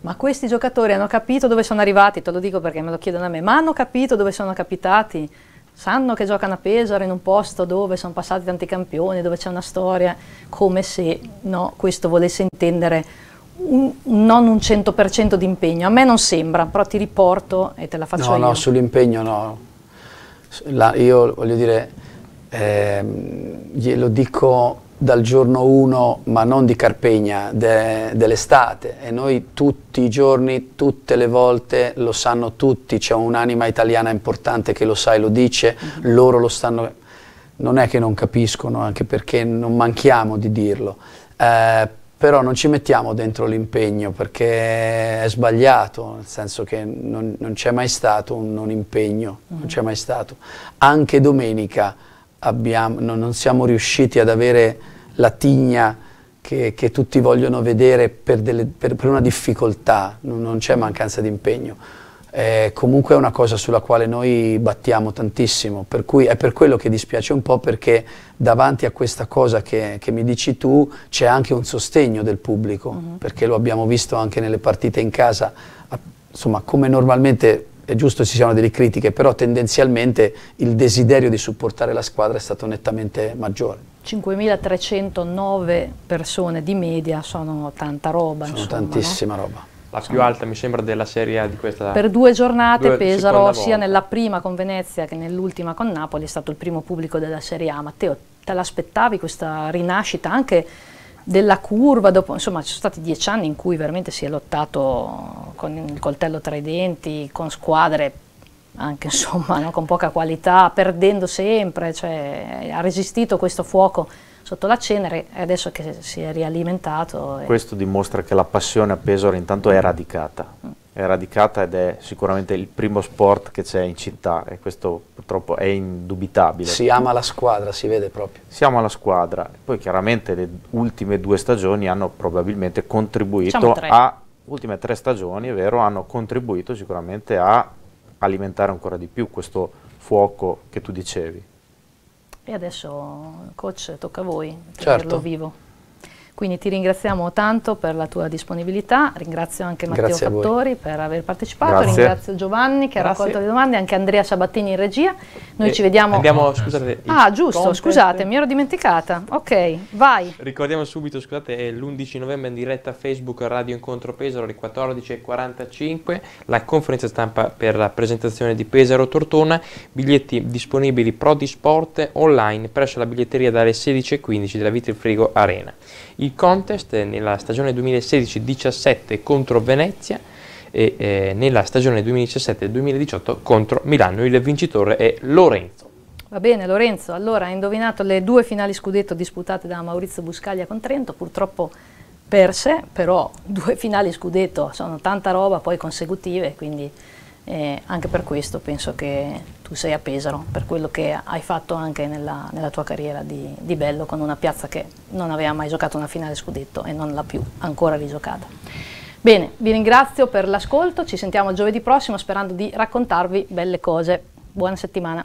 ma questi giocatori hanno capito dove sono arrivati, te lo dico perché me lo chiedono a me, ma hanno capito dove sono capitati? Sanno che giocano a Pesaro in un posto dove sono passati tanti campioni, dove c'è una storia, come se no, questo volesse intendere un, non un 100% di impegno, a me non sembra, però ti riporto e te la faccio no, io. No, sull'impegno no. La, io voglio dire, eh, glielo dico dal giorno 1, ma non di Carpegna, de, dell'estate. E noi tutti i giorni, tutte le volte, lo sanno tutti, c'è un'anima italiana importante che lo sa e lo dice, mm -hmm. loro lo stanno... Non è che non capiscono, anche perché non manchiamo di dirlo. Eh, però non ci mettiamo dentro l'impegno perché è sbagliato, nel senso che non, non c'è mai stato un non impegno, mm. non c'è mai stato. Anche domenica abbiamo, non, non, siamo riusciti ad avere la tigna che, che tutti vogliono vedere per, delle, per, per una difficoltà, non, non c'è mancanza di impegno eh, comunque è una cosa sulla quale noi battiamo tantissimo, per cui è per quello che dispiace un po' perché davanti a questa cosa che, che mi dici tu c'è anche un sostegno del pubblico, uh mhm. -huh. perché lo abbiamo visto anche nelle partite in casa, insomma come normalmente è giusto ci siano delle critiche, però tendenzialmente il desiderio di supportare la squadra è stato nettamente maggiore. 5.309 persone di media sono tanta roba. Sono insomma, tantissima no? roba la più alta mi sembra della serie di questa per due giornate due, Pesaro sia nella prima con Venezia che nell'ultima con Napoli è stato il primo pubblico della Serie A Matteo te l'aspettavi questa rinascita anche della curva dopo, insomma ci sono stati dieci anni in cui veramente si è lottato con il coltello tra i denti con squadre anche insomma no, con poca qualità perdendo sempre cioè, ha resistito questo fuoco sotto la cenere e adesso che si è rialimentato. Questo dimostra che la passione a Pesaro intanto è radicata, mm. è radicata ed è sicuramente il primo sport che c'è in città e questo purtroppo è indubitabile. Si ama la squadra, si vede proprio. Si ama la squadra, poi chiaramente le ultime due stagioni hanno probabilmente contribuito diciamo a, ultime tre stagioni è vero, hanno contribuito sicuramente a alimentare ancora di più questo fuoco che tu dicevi. E adesso, coach, tocca a voi certo. vivo. Quindi ti ringraziamo tanto per la tua disponibilità, ringrazio anche Matteo Fattori per aver partecipato, Grazie. ringrazio Giovanni che ha raccolto le domande, anche Andrea Sabattini in regia. Noi e ci vediamo... Abbiamo, scusate, ah giusto, content. scusate, mi ero dimenticata. Ok, vai. Ricordiamo subito, scusate, è l'11 novembre in diretta a Facebook Radio Incontro Pesaro alle 14.45, la conferenza stampa per la presentazione di Pesaro Tortona, biglietti disponibili Pro di Sport online presso la biglietteria dalle 16.15 della Frigo Arena il contest nella stagione 2016-17 contro Venezia e eh, nella stagione 2017-2018 contro Milano. Il vincitore è Lorenzo. Va bene Lorenzo, allora hai indovinato le due finali scudetto disputate da Maurizio Buscaglia con Trento, purtroppo perse, però due finali scudetto sono tanta roba poi consecutive, quindi e anche per questo penso che tu sei a Pesaro, per quello che hai fatto anche nella, nella tua carriera di, di, bello con una piazza che non aveva mai giocato una finale scudetto e non l'ha più ancora rigiocata. Bene, vi ringrazio per l'ascolto, ci sentiamo giovedì prossimo sperando di raccontarvi belle cose. Buona settimana.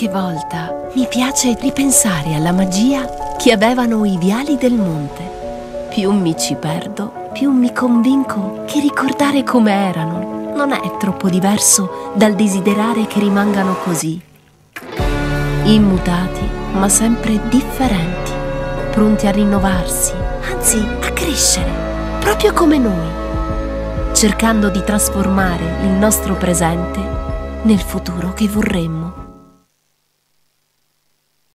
qualche volta mi piace ripensare alla magia che avevano i viali del monte. Più mi ci perdo, più mi convinco che ricordare come erano non è troppo diverso dal desiderare che rimangano così. Immutati, ma sempre differenti, pronti a rinnovarsi, anzi a crescere, proprio come noi, cercando di trasformare il nostro presente nel futuro che vorremmo.